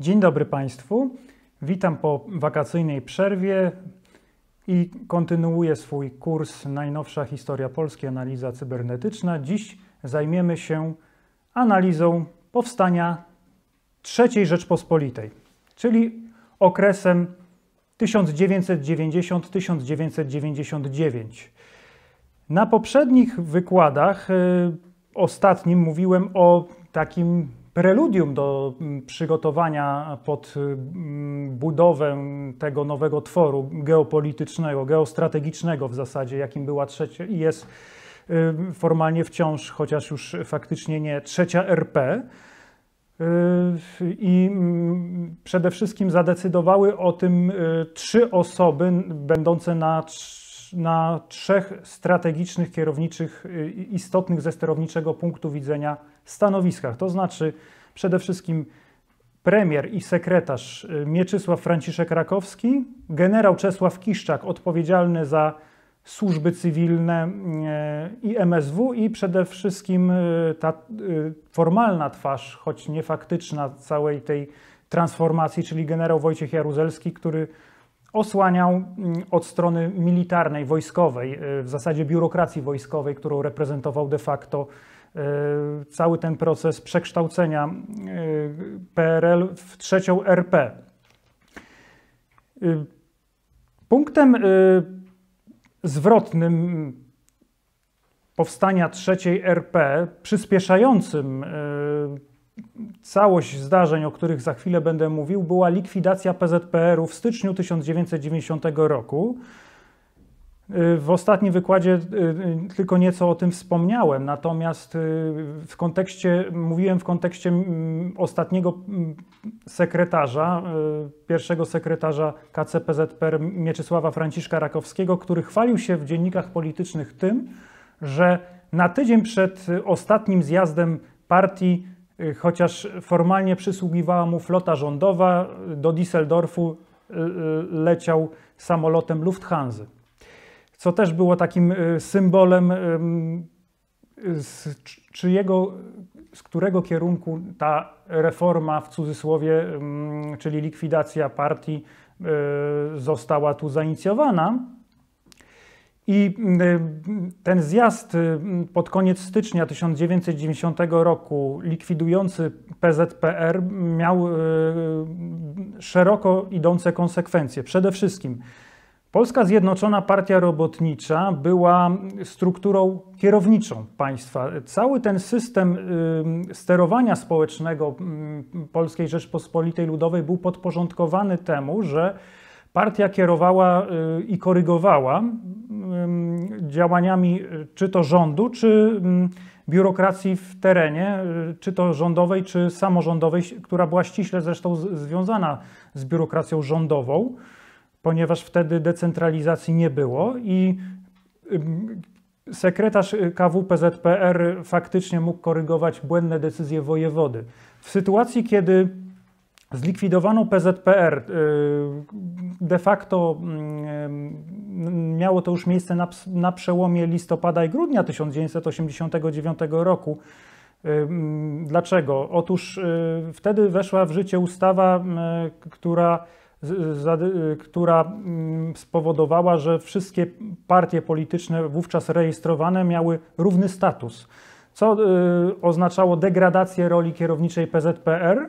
Dzień dobry Państwu. Witam po wakacyjnej przerwie i kontynuuję swój kurs Najnowsza historia Polski analiza cybernetyczna. Dziś zajmiemy się analizą powstania III Rzeczpospolitej, czyli okresem 1990-1999. Na poprzednich wykładach, y, ostatnim, mówiłem o takim preludium do mm, przygotowania pod mm, budowę tego nowego tworu geopolitycznego, geostrategicznego w zasadzie, jakim była trzecia i jest y, formalnie wciąż, chociaż już faktycznie nie, trzecia RP. Y, I mm, przede wszystkim zadecydowały o tym y, trzy osoby będące na, na trzech strategicznych, kierowniczych, istotnych ze sterowniczego punktu widzenia stanowiskach. To znaczy przede wszystkim premier i sekretarz y, Mieczysław Franciszek Rakowski, generał Czesław Kiszczak odpowiedzialny za służby cywilne y, i MSW i przede wszystkim y, ta formalna twarz, choć niefaktyczna całej tej transformacji, czyli generał Wojciech Jaruzelski, który osłaniał mm, od strony militarnej, wojskowej, w zasadzie biurokracji wojskowej, którą reprezentował de facto E, cały ten proces przekształcenia e, PRL w trzecią RP. E, punktem zwrotnym powstania trzeciej RP, przyspieszającym całość zdarzeń, o których za chwilę będę mówił, była likwidacja PZPR-u w styczniu 1990 roku. Y, w ostatnim wykładzie y, y, tylko nieco o tym wspomniałem, natomiast w kontekście, mówiłem w kontekście mm, ostatniego mm, sekretarza, pierwszego sekretarza KCPZPR Mieczysława Franciszka Rakowskiego, który chwalił się w dziennikach politycznych tym, że na tydzień przed ostatnim zjazdem partii, chociaż formalnie przysługiwała mu flota rządowa, do Düsseldorfu leciał samolotem Lufthansa co też było takim y, symbolem y, z czyjego, z którego kierunku ta reforma w cudzysłowie, czyli likwidacja partii y, została tu zainicjowana. I ten zjazd pod koniec stycznia 1990 roku, likwidujący PZPR, miał szeroko idące konsekwencje. Przede wszystkim Polska Zjednoczona Partia Robotnicza była strukturą kierowniczą państwa. Cały ten system sterowania społecznego Polskiej Rzeczpospolitej Ludowej był podporządkowany temu, że partia kierowała y, i korygowała działaniami y, czy to rządu, czy biurokracji w terenie, y, czy to rządowej, czy samorządowej, która była ściśle zresztą związana z biurokracją rządową ponieważ wtedy decentralizacji nie było i sekretarz y, KWPZPR faktycznie mógł korygować błędne decyzje wojewody. W sytuacji, kiedy zlikwidowano PZPR, y, de facto miało to już miejsce na, na przełomie listopada i grudnia 1989 roku. Dlaczego? Otóż y, wtedy weszła w życie ustawa, która Y, która mm, spowodowała, że wszystkie partie polityczne wówczas rejestrowane miały równy status, co y, oznaczało degradację roli kierowniczej PZPR.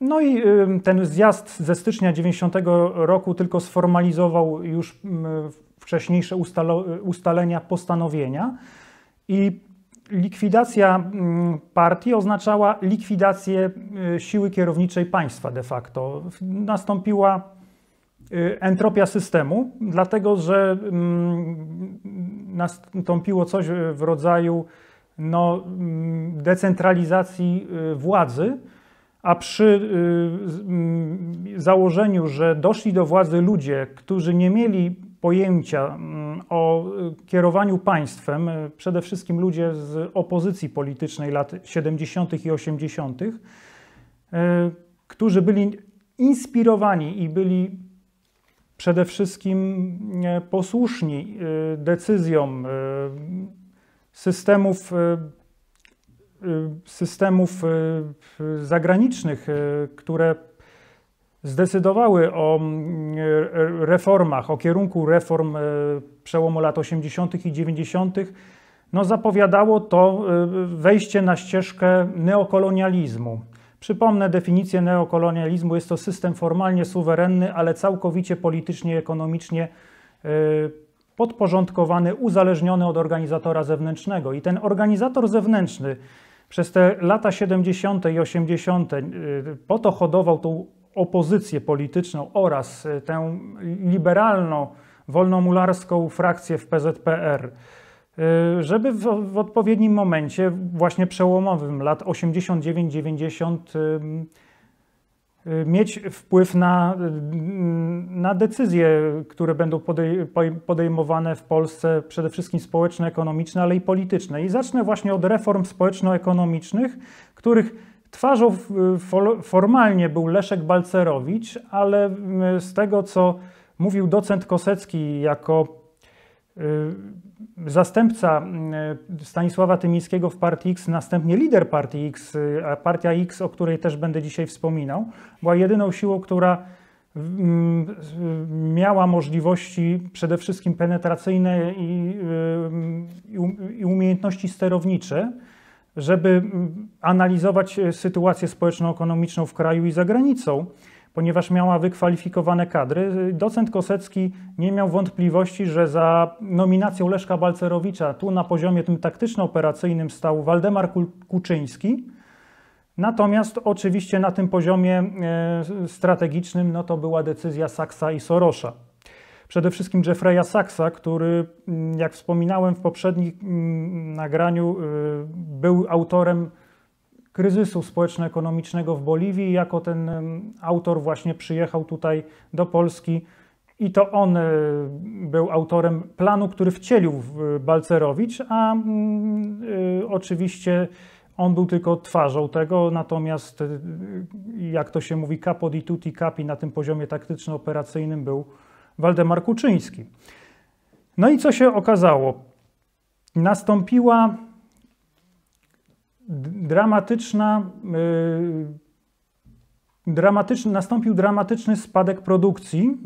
No i ten zjazd ze stycznia 90 roku tylko sformalizował już mm, wcześniejsze y, ustalenia, postanowienia i likwidacja mm, partii oznaczała likwidację y, siły kierowniczej państwa de facto. Nastąpiła y, entropia systemu, dlatego że mm, nastąpiło coś w rodzaju no, mm, decentralizacji y, władzy, a przy założeniu, że doszli do władzy ludzie, którzy nie mieli pojęcia mm, o y, kierowaniu państwem, przede wszystkim ludzie z opozycji politycznej lat 70. i 80., y, którzy byli inspirowani i byli przede wszystkim posłuszni y, decyzjom systemów, systemów zagranicznych, które zdecydowały o mm, e, reformach, o kierunku reform e, przełomu lat 80. i 90., no zapowiadało to e, wejście na ścieżkę neokolonializmu. Przypomnę definicję neokolonializmu: jest to system formalnie suwerenny, ale całkowicie politycznie i ekonomicznie podporządkowany, uzależniony od organizatora zewnętrznego. I ten organizator zewnętrzny przez te lata 70. i 80. po to hodował tą opozycję polityczną oraz y, tę liberalną, wolnomularską frakcję w PZPR, y, żeby w, w odpowiednim momencie, właśnie przełomowym lat 89-90, y, mieć wpływ na, na decyzje, które będą podejmowane w Polsce, przede wszystkim społeczno-ekonomiczne, ale i polityczne. I zacznę właśnie od reform społeczno-ekonomicznych, których Twarzą formalnie był Leszek Balcerowicz, ale z tego co mówił docent Kosecki jako y, zastępca y, Stanisława Tymińskiego w Partii X, następnie lider Partii X, y, a Partia X, o której też będę dzisiaj wspominał, była jedyną siłą, która miała możliwości przede wszystkim penetracyjne i, i umiejętności sterownicze żeby mm, analizować e, sytuację społeczno-ekonomiczną w kraju i za granicą, ponieważ miała wykwalifikowane kadry. Docent Kosecki nie miał wątpliwości, że za nominacją Leszka Balcerowicza tu na poziomie tym taktyczno-operacyjnym stał Waldemar Kuczyński. Natomiast oczywiście na tym poziomie e, strategicznym no to była decyzja Saksa i Sorosza. Przede wszystkim Jeffreya Saxa, który, mm, jak wspominałem w poprzednim mm, nagraniu, y, był autorem kryzysu społeczno-ekonomicznego w Boliwii. Jako ten mm, autor właśnie przyjechał tutaj do Polski i to on y, był autorem planu, który wcielił y, Balcerowicz, a oczywiście on był tylko twarzą tego, natomiast jak to się mówi, capo di tutti capi na tym poziomie taktyczno-operacyjnym był Waldemar Kuczyński. No i co się okazało? Nastąpiła dramatyczna, yy, dramatyczny, nastąpił dramatyczny spadek produkcji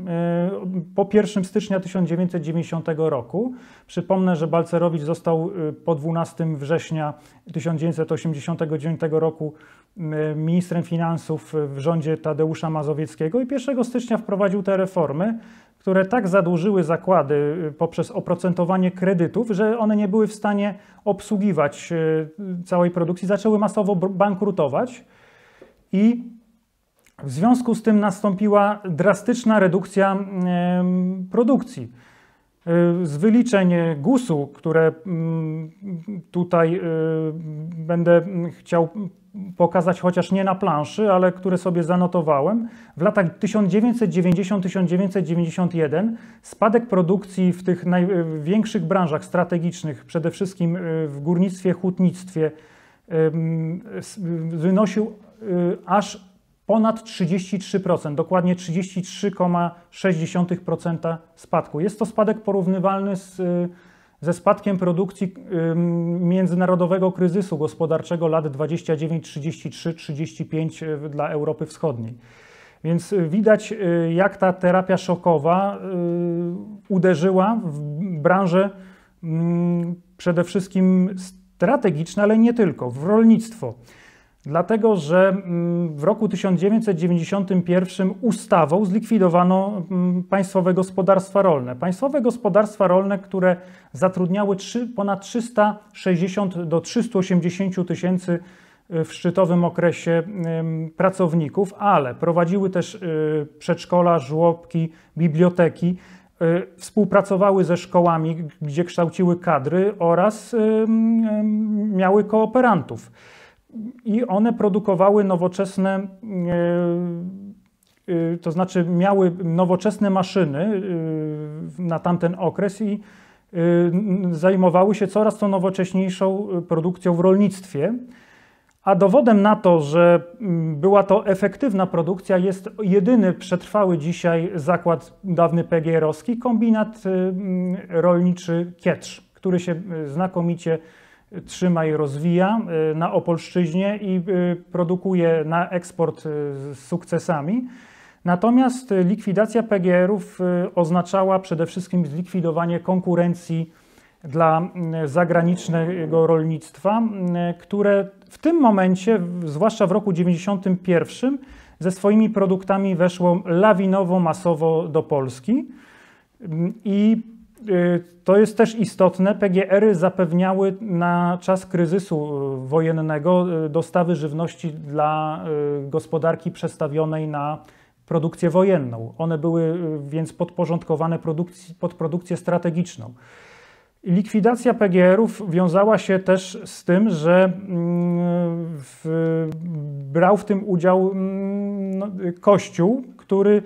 yy, po 1 stycznia 1990 roku. Przypomnę, że Balcerowicz został yy, po 12 września 1989 roku y, ministrem finansów w rządzie Tadeusza Mazowieckiego i 1 stycznia wprowadził te reformy, które tak zadłużyły zakłady y, poprzez oprocentowanie kredytów, że one nie były w stanie obsługiwać y, całej produkcji, zaczęły masowo bankrutować i w związku z tym nastąpiła drastyczna redukcja produkcji. Y, z wyliczeń GUS-u, które tutaj będę chciał pokazać, chociaż nie na planszy, ale które sobie zanotowałem. W latach 1990-1991 spadek produkcji w tych największych branżach strategicznych, przede wszystkim y, w górnictwie, hutnictwie, wynosił y, aż ponad 33%, dokładnie 33,6% spadku. Jest to spadek porównywalny z y, ze spadkiem produkcji międzynarodowego kryzysu gospodarczego lat 29, 33, 35 dla Europy Wschodniej. Więc y, widać, y, jak ta terapia szokowa y, uderzyła w branże przede wszystkim strategiczne, ale nie tylko, w rolnictwo. Dlatego, że mm, w roku 1991 ustawą zlikwidowano mm, państwowe gospodarstwa rolne. Państwowe gospodarstwa rolne, które zatrudniały 3, ponad 360 do 380 tysięcy y, w szczytowym okresie pracowników, ale prowadziły też y, przedszkola, żłobki, biblioteki, y, współpracowały ze szkołami, gdzie kształciły kadry oraz miały kooperantów i one produkowały nowoczesne, e, e, to znaczy miały nowoczesne maszyny e, na tamten okres i zajmowały się coraz to nowocześniejszą produkcją w rolnictwie. A dowodem na to, że była to efektywna produkcja, jest jedyny przetrwały dzisiaj zakład dawny PGR-owski, kombinat rolniczy Kietrz, który się znakomicie trzyma i rozwija e, na Opolszczyźnie i e, produkuje na eksport e, z sukcesami. Natomiast likwidacja PGR-ów oznaczała przede wszystkim zlikwidowanie konkurencji dla zagranicznego rolnictwa, które w tym momencie, zwłaszcza w roku 91, ze swoimi produktami weszło lawinowo, masowo do Polski. I Y, to jest też istotne, PGR-y zapewniały na czas kryzysu y, wojennego y, dostawy żywności dla gospodarki przestawionej na produkcję wojenną. One były więc podporządkowane produkcji, pod produkcję strategiczną. Likwidacja PGR-ów wiązała się też z tym, że mm, w, brał w tym udział mm, no, Kościół, który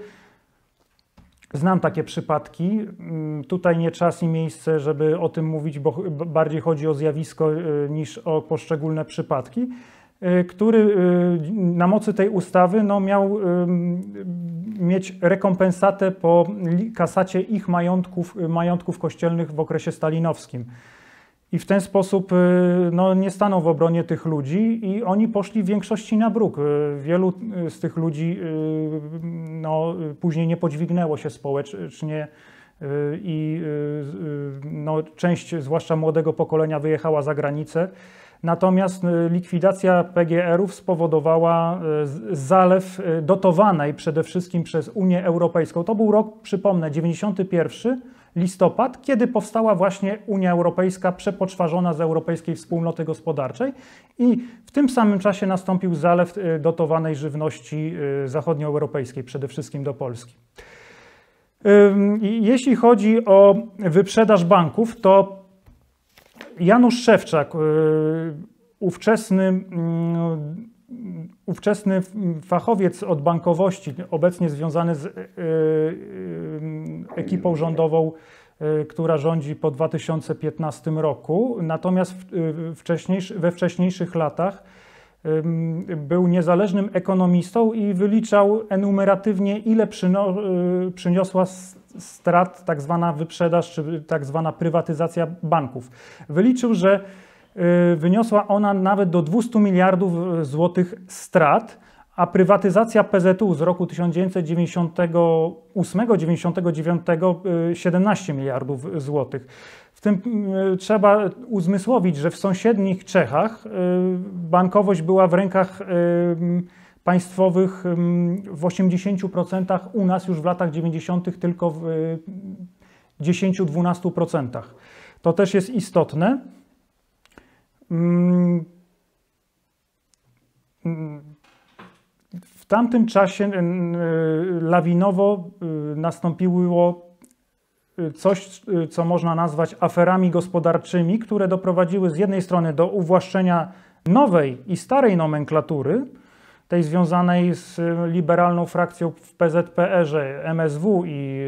Znam takie przypadki. Mm, tutaj nie czas i miejsce, żeby o tym mówić, bo bardziej chodzi o zjawisko y, niż o poszczególne przypadki, y, który y, na mocy tej ustawy no, miał mieć rekompensatę po kasacie ich majątków, majątków kościelnych w okresie stalinowskim i w ten sposób y, no, nie staną w obronie tych ludzi i oni poszli w większości na bruk. Y, wielu y, z tych ludzi no, później nie podźwignęło się społecznie i no, część, zwłaszcza młodego pokolenia, wyjechała za granicę. Natomiast likwidacja PGR-ów spowodowała zalew dotowanej przede wszystkim przez Unię Europejską. To był rok, przypomnę, 91 listopad, kiedy powstała właśnie Unia Europejska przepoczwarzona z Europejskiej Wspólnoty Gospodarczej i w tym samym czasie nastąpił zalew y, dotowanej żywności y, zachodnioeuropejskiej, przede wszystkim do Polski. Jeśli chodzi o wyprzedaż banków, to Janusz Szewczak, y, ówczesny mm, ówczesny fachowiec od bankowości, obecnie związany z e, e, ekipą rządową, e, która rządzi po 2015 roku, natomiast we wcześniejszych latach był niezależnym ekonomistą i wyliczał enumeratywnie, ile przyno, przyniosła strat tak zwana wyprzedaż czy tak zwana prywatyzacja banków. Wyliczył, że Y, wyniosła ona nawet do 200 miliardów y, złotych strat, a prywatyzacja PZU z roku 1998-99 17 y, miliardów złotych. W tym trzeba uzmysłowić, że w sąsiednich Czechach bankowość była w rękach państwowych w 80%, u nas już w latach 90. tylko w 10-12%. To też jest istotne. Mm, mm, w tamtym czasie lawinowo y, nastąpiło y, coś, y, co można nazwać aferami gospodarczymi, które doprowadziły z jednej strony do uwłaszczenia nowej i starej nomenklatury, tej związanej z liberalną frakcją w PZPR-ze, e, MSW i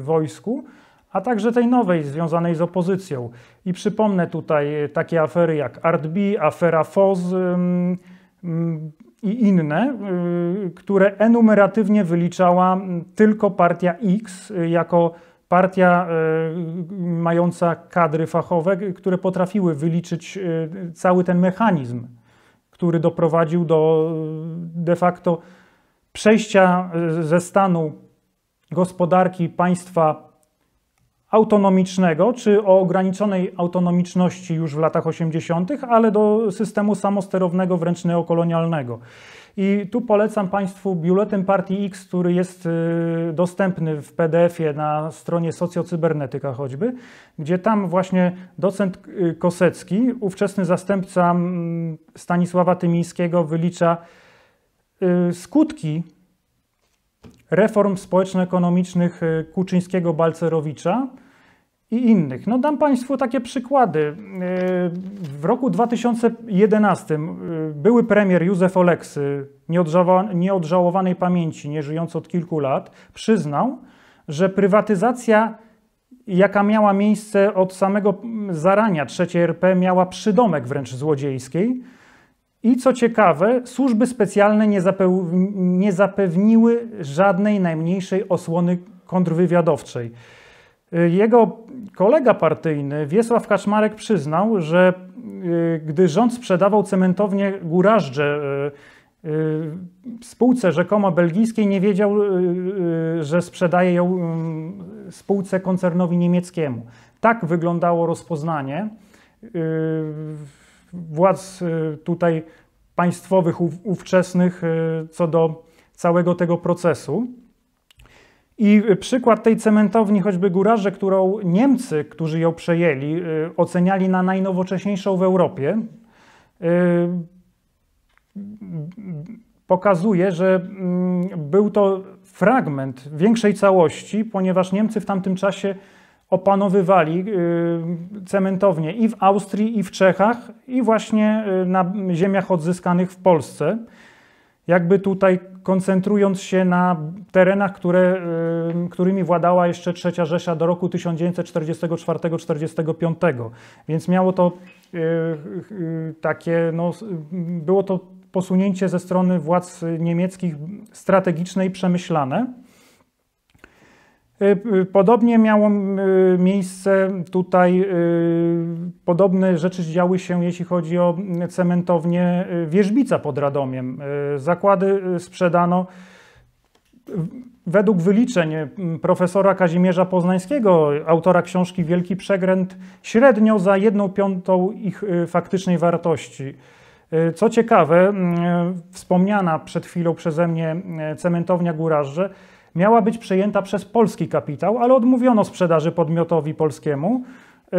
wojsku, a także tej nowej związanej z opozycją. I przypomnę tutaj e, takie afery jak ArtB, afera FOZ mm, i inne, e, które enumeratywnie wyliczała tylko partia X e, jako partia mająca kadry fachowe, które potrafiły wyliczyć cały ten mechanizm, który doprowadził do de facto przejścia ze stanu gospodarki państwa autonomicznego, czy o ograniczonej autonomiczności już w latach 80., ale do systemu samosterownego, wręcz neokolonialnego. I tu polecam Państwu biuletyn Partii X, który jest y, dostępny w PDF-ie na stronie Socjocybernetyka choćby, gdzie tam właśnie docent y, Kosecki, ówczesny zastępca mm, Stanisława Tymińskiego, wylicza y, skutki reform społeczno-ekonomicznych y, Kuczyńskiego-Balcerowicza i innych. No dam Państwu takie przykłady. Y, w roku 2011 y, były premier Józef Oleksy, nieodżałowanej pamięci, nie żyjący od kilku lat, przyznał, że prywatyzacja, jaka miała miejsce od samego zarania III RP, miała przydomek wręcz złodziejskiej, i co ciekawe, służby specjalne nie, nie zapewniły żadnej najmniejszej osłony kontrwywiadowczej. Y, jego kolega partyjny Wiesław Kaczmarek przyznał, że y, gdy rząd sprzedawał cementownię Górażdże y, spółce rzekomo belgijskiej, nie wiedział, że sprzedaje ją spółce koncernowi niemieckiemu. Tak wyglądało rozpoznanie władz y, tutaj państwowych ówczesnych y, co do całego tego procesu. I przykład tej cementowni, choćby Guraże, którą Niemcy, którzy ją przejęli, y, oceniali na najnowocześniejszą w Europie, pokazuje, że mm, był to fragment większej całości, ponieważ Niemcy w tamtym czasie opanowywali y, cementownie i w Austrii, i w Czechach, i właśnie y, na ziemiach odzyskanych w Polsce. Jakby tutaj koncentrując się na terenach, które, y, którymi władała jeszcze trzecia Rzesza do roku 1944-45. Więc miało to takie, no, było to posunięcie ze strony władz niemieckich strategiczne i przemyślane. Y, y, podobnie miało y, miejsce tutaj, podobne rzeczy działy się, jeśli chodzi o cementownię Wierzbica pod Radomiem. Zakłady sprzedano według wyliczeń profesora Kazimierza Poznańskiego, autora książki Wielki Przegręt, średnio za jedną piątą ich faktycznej wartości. Co ciekawe, wspomniana przed chwilą przeze mnie cementownia Górarze miała być przejęta przez polski kapitał, ale odmówiono sprzedaży podmiotowi polskiemu. Yy,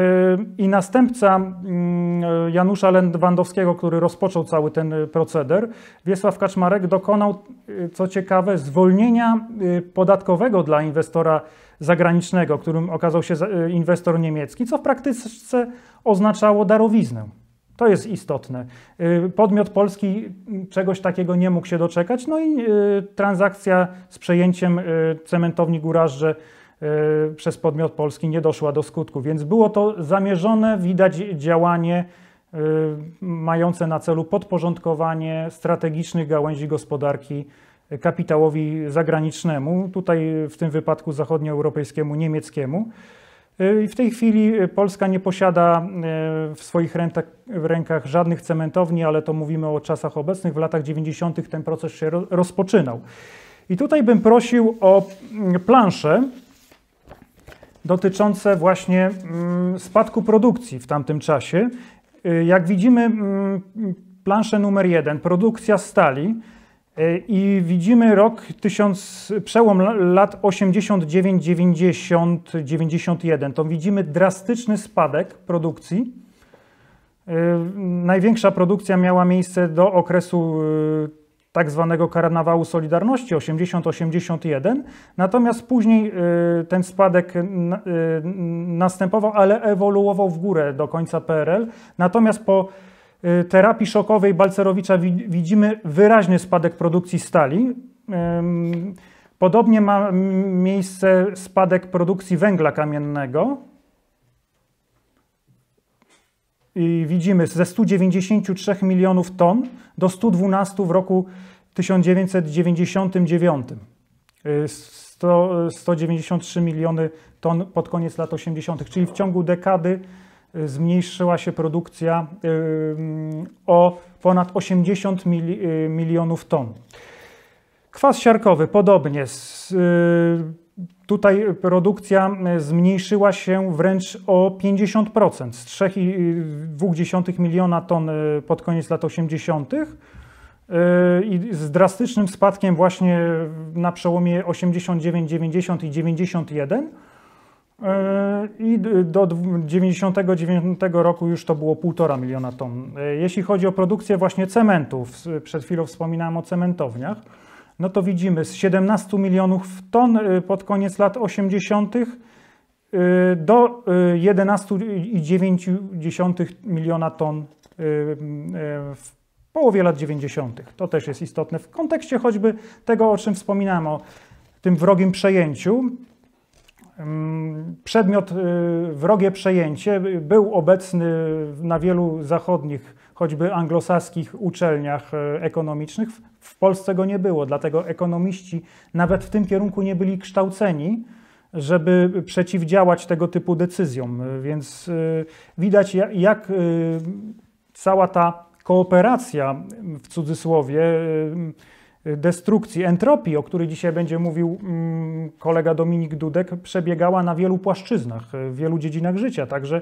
I następca mm, Janusza Lewandowskiego, który rozpoczął cały ten y, proceder, Wiesław Kaczmarek, dokonał, y, co ciekawe, zwolnienia y, podatkowego dla inwestora zagranicznego, którym okazał się inwestor niemiecki, co w praktyce oznaczało darowiznę. To jest istotne. Y, podmiot polski czegoś takiego nie mógł się doczekać, no i y, transakcja z przejęciem y, cementowni Górażdże przez podmiot polski nie doszła do skutku, więc było to zamierzone, widać działanie mające na celu podporządkowanie strategicznych gałęzi gospodarki kapitałowi zagranicznemu, tutaj w tym wypadku zachodnioeuropejskiemu, niemieckiemu. E, w tej chwili e, Polska nie posiada e, w swoich rękach, w rękach żadnych cementowni, ale to mówimy o czasach obecnych. W latach 90. ten proces się rozpoczynał. I tutaj bym prosił o mm, plansze dotyczące właśnie mm, spadku produkcji w tamtym czasie. Jak widzimy, mm, planszę numer jeden, produkcja stali. E, I widzimy rok 1000, przełom lat 89, 90, 91. To widzimy drastyczny spadek produkcji. E, największa produkcja miała miejsce do okresu e, tak zwanego karnawału Solidarności 80-81, natomiast później ten spadek następował, ale ewoluował w górę do końca PRL. Natomiast po Y, terapii szokowej Balcerowicza widzimy wyraźny spadek produkcji stali. Podobnie ma miejsce spadek produkcji węgla kamiennego. I widzimy ze 193 milionów ton do 112 w roku 1999. 193 y, miliony ton pod koniec lat 80., czyli w ciągu dekady Y, zmniejszyła się produkcja y, o ponad 80 y, milionów ton. Kwas siarkowy podobnie. Tutaj produkcja zmniejszyła się wręcz o 50% z 3,2 miliona ton pod koniec lat 80. I z drastycznym spadkiem właśnie na przełomie 89, 90 i 91 E, I do 1999 roku już to było 1,5 miliona ton. E, jeśli chodzi o produkcję właśnie cementu, przed chwilą wspominałem o cementowniach, no to widzimy z 17 milionów ton e, pod koniec lat 80. do 11,9 miliona ton w połowie lat 90. To też jest istotne w kontekście choćby tego, o czym wspominałem, o tym wrogim przejęciu. Przedmiot y, wrogie przejęcie y, był obecny na wielu zachodnich, choćby anglosaskich uczelniach e, ekonomicznych. W Polsce go nie było, dlatego ekonomiści nawet w tym kierunku nie byli kształceni, żeby przeciwdziałać tego typu decyzjom. E, więc e, widać, jak cała ta kooperacja w cudzysłowie destrukcji, entropii, o której dzisiaj będzie mówił mm, kolega Dominik Dudek, przebiegała na wielu płaszczyznach, w wielu dziedzinach życia, także y,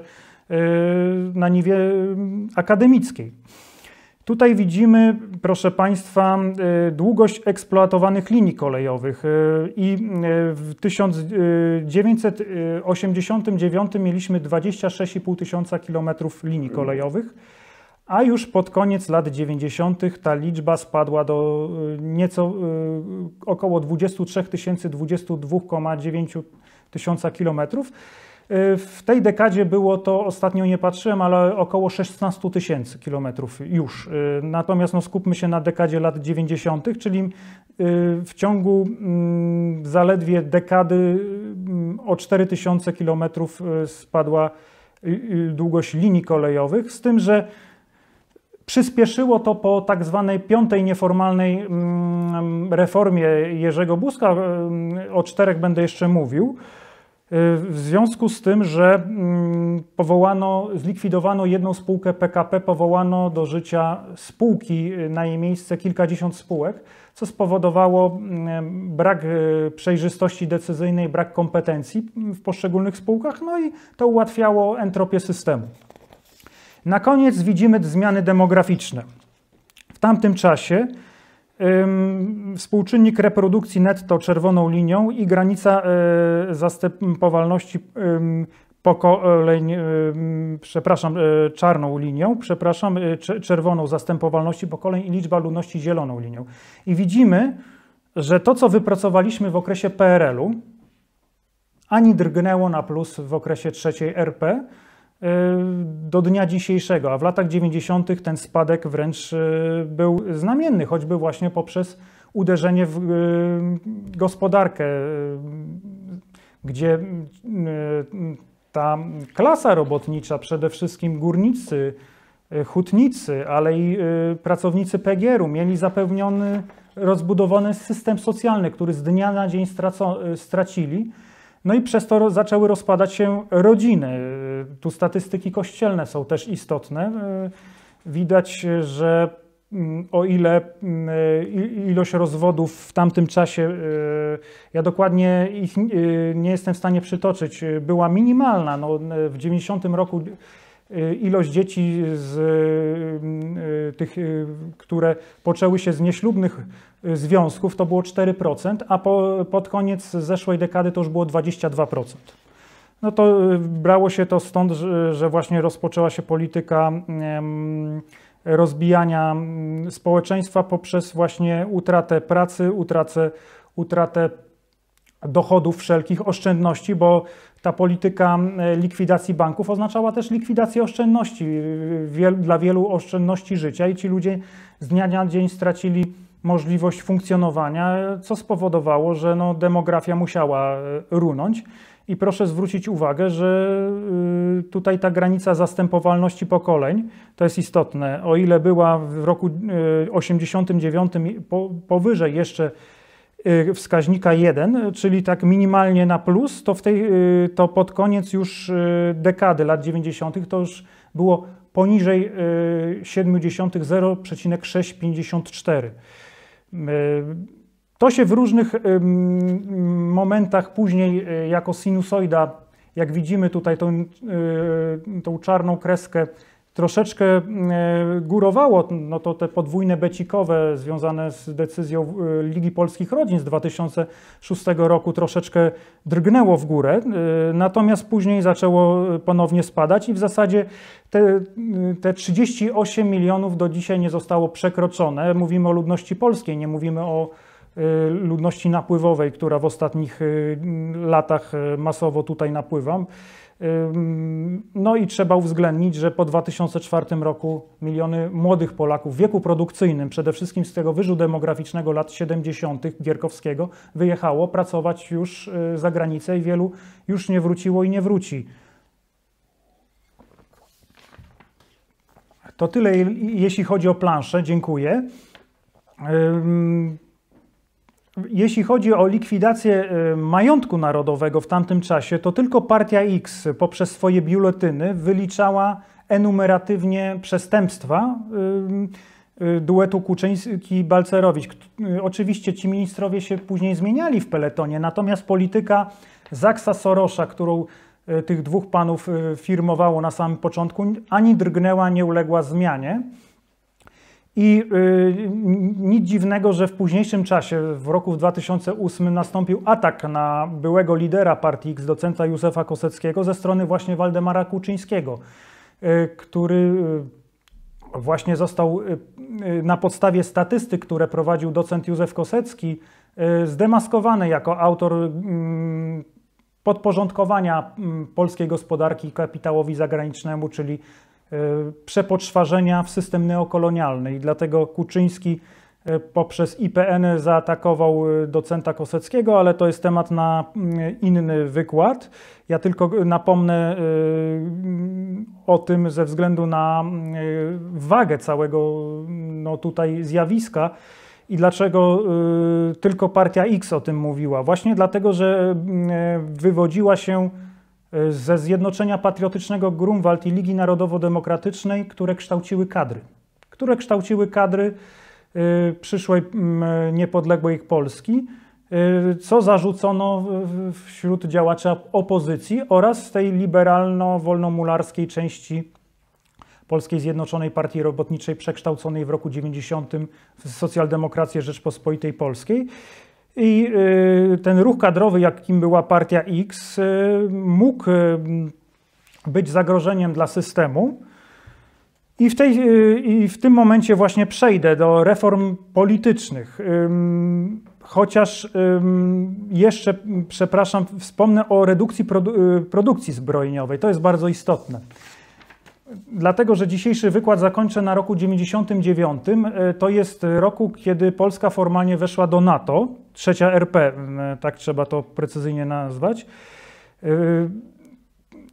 na niwie mm, akademickiej. Tutaj widzimy, proszę Państwa, y, długość eksploatowanych linii kolejowych y, i w 1989 mieliśmy 26,5 tysiąca kilometrów linii kolejowych a już pod koniec lat 90. ta liczba spadła do y, nieco y, około 23 22,9 tysiąca kilometrów. Y, w tej dekadzie było to, ostatnio nie patrzyłem, ale około 16 tysięcy kilometrów już. Natomiast no, skupmy się na dekadzie lat 90., czyli w ciągu mm, zaledwie dekady mm, o 4 tysiące kilometrów spadła długość linii kolejowych, z tym, że Przyspieszyło to po tak zwanej piątej nieformalnej mm, reformie Jerzego Buzka. E, o czterech będę jeszcze mówił. E, w związku z tym, że mm, powołano, zlikwidowano jedną spółkę PKP, powołano do życia spółki e, na jej miejsce kilkadziesiąt spółek, co spowodowało mm, brak przejrzystości decyzyjnej, brak kompetencji w poszczególnych spółkach, no i to ułatwiało entropię systemu. Na koniec widzimy zmiany demograficzne. W tamtym czasie ym, współczynnik reprodukcji netto czerwoną linią i granica y, zastępowalności pokoleń, y, przepraszam, y, czarną linią, przepraszam, y, czerwoną zastępowalności pokoleń i liczba ludności zieloną linią. I widzimy, że to, co wypracowaliśmy w okresie PRL-u, ani drgnęło na plus w okresie trzeciej RP, Y, do dnia dzisiejszego, a w latach 90. ten spadek wręcz y, był znamienny, choćby właśnie poprzez uderzenie w y, gospodarkę, gdzie ta klasa robotnicza, przede wszystkim górnicy, hutnicy, ale i pracownicy PGR-u mieli zapewniony, rozbudowany system socjalny, który z dnia na dzień stracili no i przez to zaczęły rozpadać się rodziny. Y, tu statystyki kościelne są też istotne. Y, widać, że mm, o ile mm, ilość rozwodów w tamtym czasie, y, ja dokładnie ich nie jestem w stanie przytoczyć, była minimalna. No, w 90 roku Y, ilość dzieci z y, y, tych, które poczęły się z nieślubnych związków, to było 4%, a po, pod koniec zeszłej dekady to już było 22%. No to brało się to stąd, że właśnie rozpoczęła się polityka rozbijania społeczeństwa poprzez właśnie utratę pracy, utratę, utratę dochodów wszelkich, oszczędności, bo ta polityka e, likwidacji banków oznaczała też likwidację oszczędności, e, dla wielu oszczędności życia i ci ludzie z dnia na dzień stracili możliwość funkcjonowania, co spowodowało, że no, demografia musiała e, runąć. I proszę zwrócić uwagę, że tutaj ta granica zastępowalności pokoleń to jest istotne. O ile była w roku 89 powyżej jeszcze Y, wskaźnika 1, czyli tak minimalnie na plus, to, w tej, y, to pod koniec już y, dekady lat 90. to już było poniżej 0,654. To się w różnych momentach później jako sinusoida, jak widzimy tutaj tą, tą czarną kreskę troszeczkę e, górowało no to te podwójne becikowe związane z decyzją e, Ligi Polskich Rodzin z 2006 roku troszeczkę drgnęło w górę, e, natomiast później zaczęło ponownie spadać i w zasadzie te, te 38 milionów do dzisiaj nie zostało przekroczone. Mówimy o ludności polskiej, nie mówimy o ludności napływowej, która w ostatnich latach masowo tutaj napływa. No i trzeba uwzględnić, że po 2004 roku miliony młodych Polaków w wieku produkcyjnym, przede wszystkim z tego wyżu demograficznego lat 70. Gierkowskiego, wyjechało pracować już y, za granicę i wielu już nie wróciło i nie wróci. To tyle, jeśli chodzi o planszę. Dziękuję. Jeśli chodzi o likwidację y, majątku narodowego w tamtym czasie, to tylko partia X poprzez swoje biuletyny wyliczała enumeratywnie przestępstwa y, y, duetu Kuczyński-Balcerowicz. Oczywiście ci ministrowie się później zmieniali w peletonie, natomiast polityka Zaksa Sorosza, którą tych dwóch panów firmowało na samym początku, ani drgnęła, nie uległa zmianie. I y, nic dziwnego, że w późniejszym czasie, w roku 2008, nastąpił atak na byłego lidera partii X, docenta Józefa Koseckiego, ze strony właśnie Waldemara Kuczyńskiego, y, który y, właśnie został na podstawie statystyk, które prowadził docent Józef Kosecki, zdemaskowany jako autor mm, podporządkowania mm, polskiej gospodarki kapitałowi zagranicznemu, czyli E, przepotrważenia w system neokolonialny i dlatego Kuczyński e, poprzez IPN zaatakował e, docenta Koseckiego, ale to jest temat na mm, inny wykład. Ja tylko napomnę o tym ze względu na mm, wagę całego mm, no tutaj zjawiska. I dlaczego tylko partia X o tym mówiła? Właśnie dlatego, że wywodziła się E, ze Zjednoczenia Patriotycznego Grunwald i Ligi Narodowo-Demokratycznej, które kształciły kadry. Które kształciły kadry e, przyszłej niepodległej Polski, e, co zarzucono wśród działaczy opozycji oraz tej liberalno-wolnomularskiej części Polskiej Zjednoczonej Partii Robotniczej przekształconej w roku 90 w socjaldemokrację Rzeczpospolitej Polskiej. I y, ten ruch kadrowy, jakim była partia X, y, mógł y, być zagrożeniem dla systemu. I w, tej, I w tym momencie właśnie przejdę do reform politycznych. Chociaż jeszcze, przepraszam, wspomnę o redukcji produ produkcji zbrojeniowej. To jest bardzo istotne. Dlatego, że dzisiejszy wykład zakończę na roku 99. E, to jest roku, kiedy Polska formalnie weszła do NATO, trzecia RP, e, tak trzeba to precyzyjnie nazwać. E,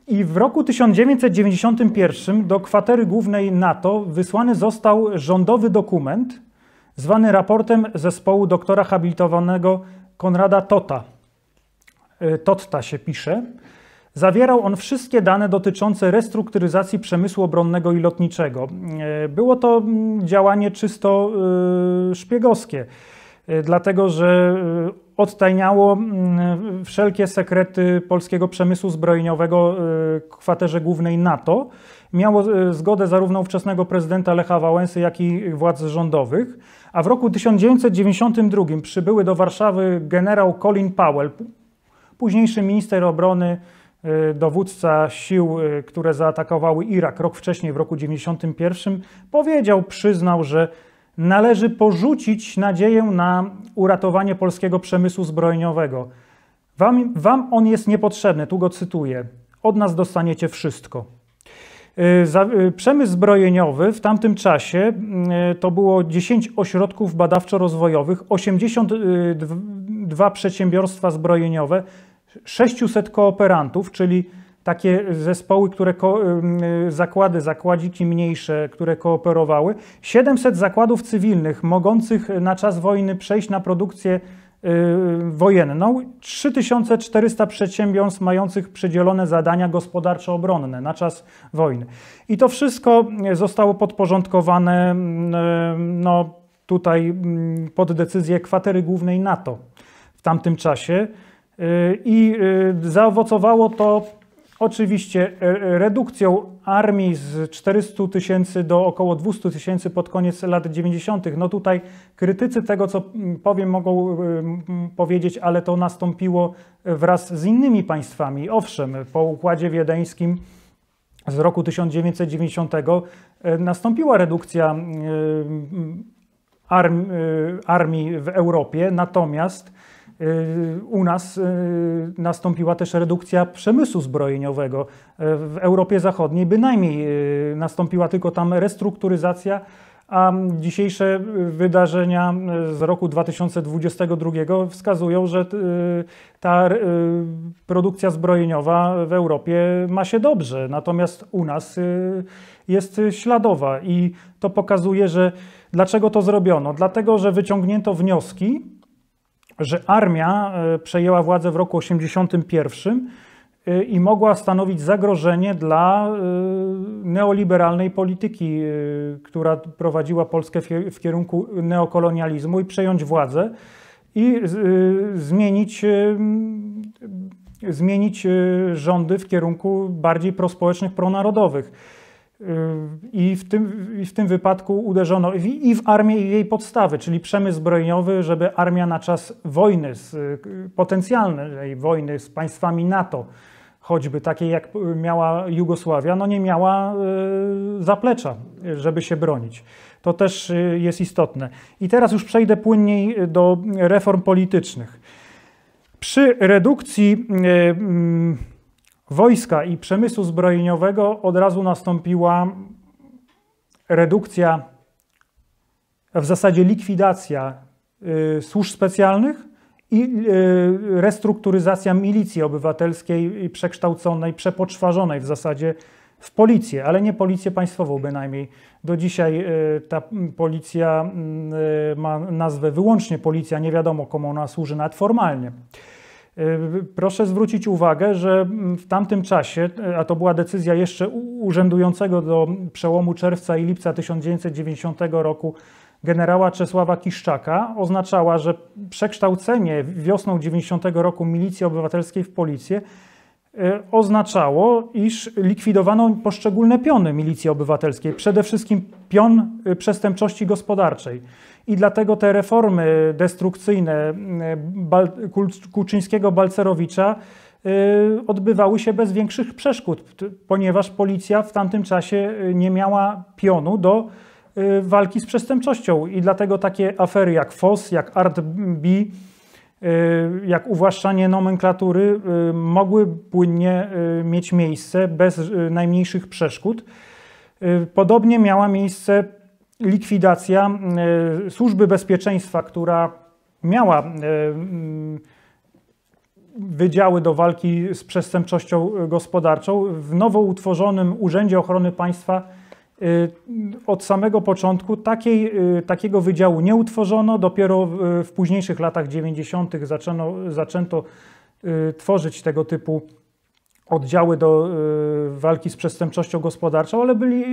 I w roku 1991 do kwatery głównej NATO wysłany został rządowy dokument zwany raportem zespołu doktora habilitowanego Konrada Tota. Totta się pisze. Zawierał on wszystkie dane dotyczące restrukturyzacji przemysłu obronnego i lotniczego. E, było to mm, działanie czysto e, szpiegowskie, e, dlatego że odtajniało mm, wszelkie sekrety polskiego przemysłu zbrojeniowego kwaterze głównej NATO. Miało zgodę zarówno ówczesnego prezydenta Lecha Wałęsy, jak i władz rządowych. A w roku 1992 przybyły do Warszawy generał Colin Powell, późniejszy minister obrony Y, dowódca sił, y, które zaatakowały Irak rok wcześniej, w roku 91, powiedział, przyznał, że należy porzucić nadzieję na uratowanie polskiego przemysłu zbrojeniowego. Wam, wam on jest niepotrzebny, tu go cytuję. Od nas dostaniecie wszystko. Y, przemysł zbrojeniowy w tamtym czasie to było 10 ośrodków badawczo-rozwojowych, 82 przedsiębiorstwa zbrojeniowe, 600 kooperantów, czyli takie zespoły, które zakłady, zakładziki mniejsze, które kooperowały, 700 zakładów cywilnych mogących na czas wojny przejść na produkcję y, wojenną, 3400 przedsiębiorstw mających przydzielone zadania gospodarczo-obronne na czas wojny. I to wszystko zostało podporządkowane no, tutaj pod decyzję kwatery głównej NATO w tamtym czasie. Y, I y, zaowocowało to oczywiście y, redukcją armii z 400 tysięcy do około 200 tysięcy pod koniec lat 90. No tutaj krytycy tego, co mm, powiem, mogą powiedzieć, ale to nastąpiło wraz z innymi państwami. Owszem, po Układzie Wiedeńskim z roku 1990 nastąpiła redukcja armii w Europie, natomiast Y, u nas y, nastąpiła też redukcja przemysłu zbrojeniowego. Y, w Europie Zachodniej bynajmniej nastąpiła tylko tam restrukturyzacja, a dzisiejsze wydarzenia z roku 2022 wskazują, że ta produkcja zbrojeniowa w Europie ma się dobrze, natomiast u nas jest śladowa i to pokazuje, że dlaczego to zrobiono? Dlatego, że wyciągnięto wnioski że armia e, przejęła władzę w roku 81 e, i mogła stanowić zagrożenie dla e, neoliberalnej polityki, która prowadziła Polskę w kierunku neokolonializmu i przejąć władzę i zmienić, zmienić rządy w kierunku bardziej prospołecznych, pronarodowych. I w, tym, I w tym wypadku uderzono i w armię i jej podstawy, czyli przemysł zbrojeniowy, żeby armia na czas wojny, z, potencjalnej wojny z państwami NATO, choćby takiej jak miała Jugosławia, no nie miała e, zaplecza, żeby się bronić. To też e, jest istotne. I teraz już przejdę płynniej do reform politycznych. Przy redukcji. E, wojska i przemysłu zbrojeniowego od razu nastąpiła redukcja, w zasadzie likwidacja y, służb specjalnych i y, restrukturyzacja milicji obywatelskiej przekształconej, przepoczwarzonej w zasadzie w policję, ale nie policję państwową bynajmniej. Do dzisiaj y, ta policja mm, y, ma nazwę wyłącznie policja, nie wiadomo komu ona służy, nawet formalnie. Y, proszę zwrócić uwagę, że mm, w tamtym czasie, y, a to była decyzja jeszcze urzędującego do przełomu czerwca i lipca 1990 roku generała Czesława Kiszczaka, oznaczała, że przekształcenie wiosną 90 roku milicji obywatelskiej w policję y, oznaczało, iż likwidowano poszczególne piony milicji obywatelskiej, przede wszystkim pion przestępczości gospodarczej. I dlatego te reformy destrukcyjne mm, Bal Kuczyńskiego Balcerowicza y, odbywały się bez większych przeszkód, ponieważ policja w tamtym czasie y, nie miała pionu do y, walki z przestępczością i dlatego takie afery jak FOS, jak Art B, jak uwłaszczanie nomenklatury mogły płynnie mieć miejsce bez najmniejszych przeszkód. Podobnie miała miejsce likwidacja e, służby bezpieczeństwa, która miała e, mm, wydziały do walki z przestępczością gospodarczą. W nowo utworzonym Urzędzie Ochrony Państwa e, od samego początku takiej, takiego wydziału nie utworzono. Dopiero w późniejszych latach 90. Zaczęto, zaczęto tworzyć tego typu oddziały do walki z przestępczością gospodarczą, ale byli,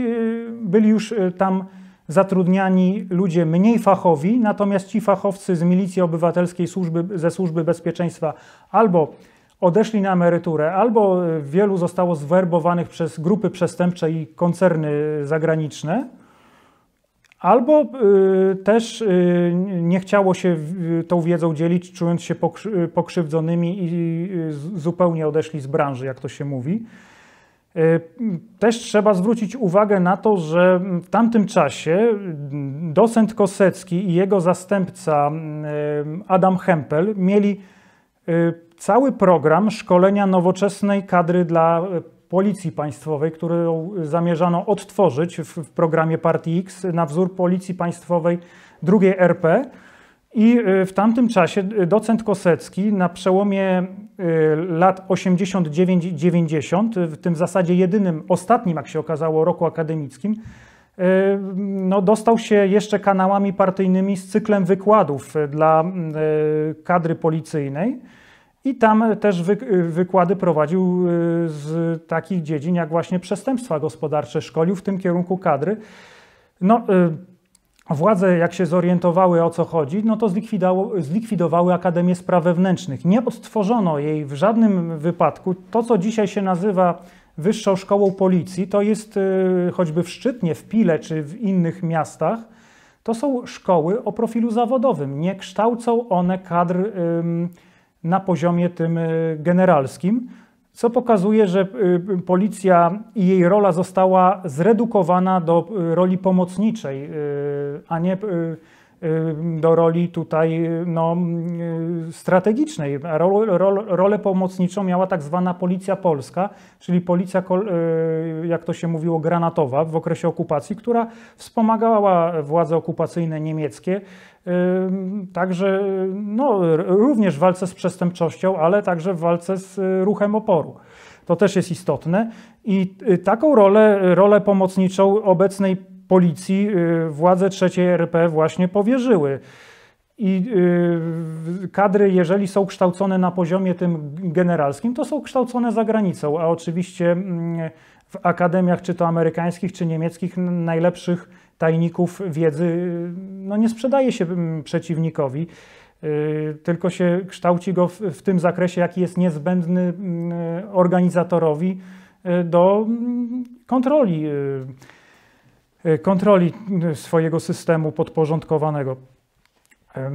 byli już tam zatrudniani ludzie mniej fachowi, natomiast ci fachowcy z milicji obywatelskiej, służby, ze służby bezpieczeństwa albo odeszli na emeryturę, albo e, wielu zostało zwerbowanych przez grupy przestępcze i koncerny e, zagraniczne, albo y, też y, nie chciało się y, tą wiedzą dzielić, czując się pokrzywdzonymi i zupełnie odeszli z branży, jak to się mówi. Y, też trzeba zwrócić uwagę na to, że w tamtym czasie y, docent Kosecki i jego zastępca y, Adam Hempel mieli cały program szkolenia nowoczesnej kadry dla Policji Państwowej, którą zamierzano odtworzyć w programie Partii X na wzór Policji Państwowej II RP. I e, w tamtym czasie e, docent Kosecki na przełomie e, lat 89 90, w tym w zasadzie jedynym, ostatnim, jak się okazało, roku akademickim, no, dostał się jeszcze kanałami partyjnymi z cyklem wykładów dla kadry policyjnej. I tam też wykłady prowadził z takich dziedzin jak właśnie przestępstwa gospodarcze, szkolił w tym kierunku kadry. No, władze, jak się zorientowały o co chodzi, no to zlikwidowały Akademię Spraw Wewnętrznych. Nie odtworzono jej w żadnym wypadku. To, co dzisiaj się nazywa Wyższą Szkołą Policji, to jest y, choćby w Szczytnie, w Pile czy w innych miastach, to są szkoły o profilu zawodowym. Nie kształcą one kadr na poziomie tym y, generalskim co pokazuje, że y, y, policja i jej rola została zredukowana do y, roli pomocniczej, a nie Y, do roli tutaj y, no, y, strategicznej. Rol, rol, rolę pomocniczą miała tak zwana Policja Polska, czyli policja, jak to się mówiło, granatowa w okresie okupacji, która wspomagała władze okupacyjne niemieckie. Także no, również w walce z przestępczością, ale także w walce z ruchem oporu. To też jest istotne. I taką rolę, rolę pomocniczą obecnej policji y, władze trzeciej RP właśnie powierzyły. I y, kadry, jeżeli są kształcone na poziomie tym generalskim, to są kształcone za granicą, a oczywiście mm, w akademiach, czy to amerykańskich, czy niemieckich, najlepszych tajników wiedzy y, no nie sprzedaje się mm, przeciwnikowi, tylko się kształci go w tym zakresie, jaki jest niezbędny mm, organizatorowi do kontroli. E, kontroli e, swojego systemu podporządkowanego. E,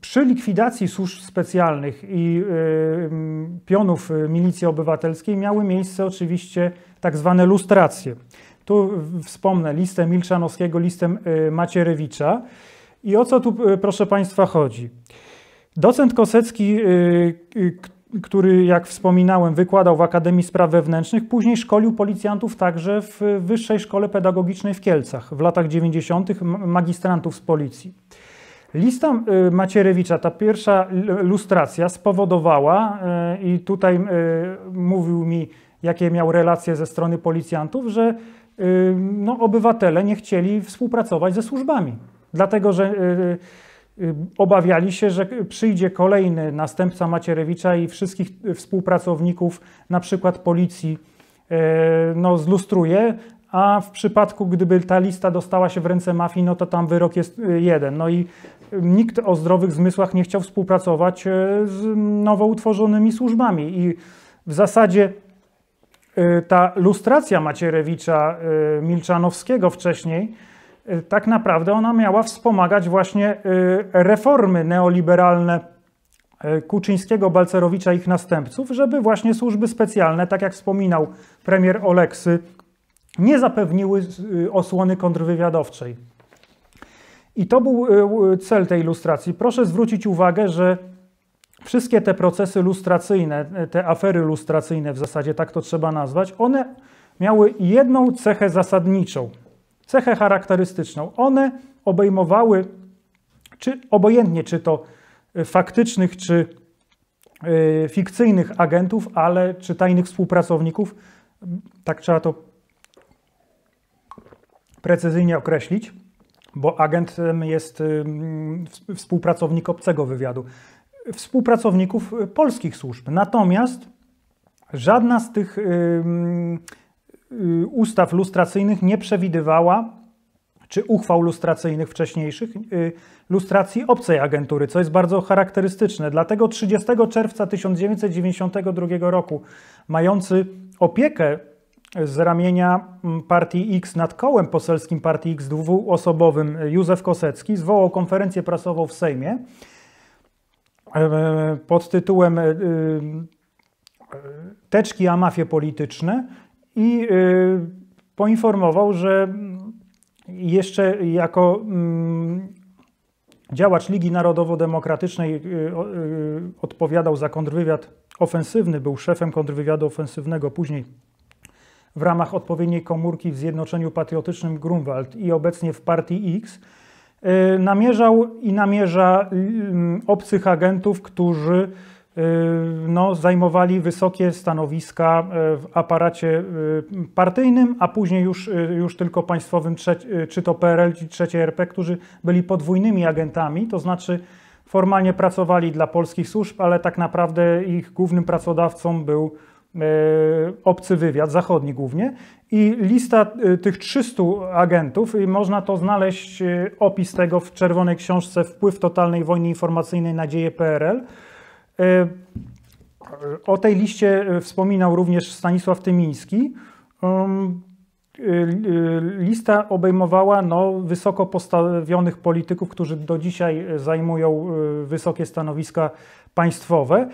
przy likwidacji służb specjalnych i pionów milicji obywatelskiej miały miejsce oczywiście tak zwane lustracje. Tu wspomnę listę Milczanowskiego, listę Macierewicza. I o co tu, proszę Państwa, chodzi? Docent Kosecki, który, jak wspominałem, wykładał w Akademii Spraw Wewnętrznych, później szkolił policjantów także w Wyższej Szkole Pedagogicznej w Kielcach w latach 90. magistrantów z policji. Lista y, Macierewicza, ta pierwsza lustracja spowodowała, y, i tutaj y, mówił mi, jakie miał relacje ze strony policjantów, że no, obywatele nie chcieli współpracować ze służbami. Dlatego, że Y, obawiali się, że przyjdzie kolejny następca Macierewicza i wszystkich współpracowników, na przykład policji, y, no, zlustruje, a w przypadku, gdyby ta lista dostała się w ręce mafii, no to tam wyrok jest y, jeden. No i nikt o zdrowych zmysłach nie chciał współpracować z nowo utworzonymi służbami i w zasadzie ta lustracja Macierewicza Milczanowskiego wcześniej, Y, tak naprawdę ona miała wspomagać właśnie y, reformy neoliberalne y, Kuczyńskiego, Balcerowicza i ich następców, żeby właśnie służby specjalne, tak jak wspominał premier Oleksy, nie zapewniły osłony kontrwywiadowczej. I to był cel tej ilustracji. Proszę zwrócić uwagę, że wszystkie te procesy lustracyjne, te afery lustracyjne w zasadzie, tak to trzeba nazwać, one miały jedną cechę zasadniczą – cechę charakterystyczną. One obejmowały, czy obojętnie czy to y, faktycznych, czy y, fikcyjnych agentów, ale czy tajnych współpracowników, tak trzeba to precyzyjnie określić, bo agentem jest y, współpracownik obcego wywiadu, współpracowników polskich służb. Natomiast żadna z tych Y, ustaw lustracyjnych nie przewidywała, czy uchwał lustracyjnych wcześniejszych, y, lustracji obcej agentury, co jest bardzo charakterystyczne. Dlatego 30 czerwca 1992 roku, mający opiekę y, z ramienia mm, partii X nad kołem poselskim partii X dwuosobowym Józef Kosecki zwołał konferencję prasową w Sejmie pod tytułem Teczki a mafie polityczne, i y, poinformował, że jeszcze jako mm, działacz Ligi Narodowo-Demokratycznej y, y, odpowiadał za kontrwywiad ofensywny, był szefem kontrwywiadu ofensywnego później w ramach odpowiedniej komórki w Zjednoczeniu Patriotycznym Grunwald i obecnie w Partii X, namierzał i namierza obcych agentów, którzy Y, no, zajmowali wysokie stanowiska y, w aparacie y, partyjnym, a później już, już tylko państwowym, czy to PRL, czy trzecie RP, którzy byli podwójnymi agentami, to znaczy formalnie pracowali dla polskich służb, ale tak naprawdę ich głównym pracodawcą był obcy wywiad, zachodni głównie. I lista tych 300 agentów, i można to znaleźć opis tego w czerwonej książce Wpływ totalnej wojny informacyjnej na dzieje PRL. E, o tej liście e, wspominał również Stanisław Tymiński. Um, e, lista obejmowała no, wysoko postawionych polityków, którzy do dzisiaj zajmują wysokie stanowiska państwowe.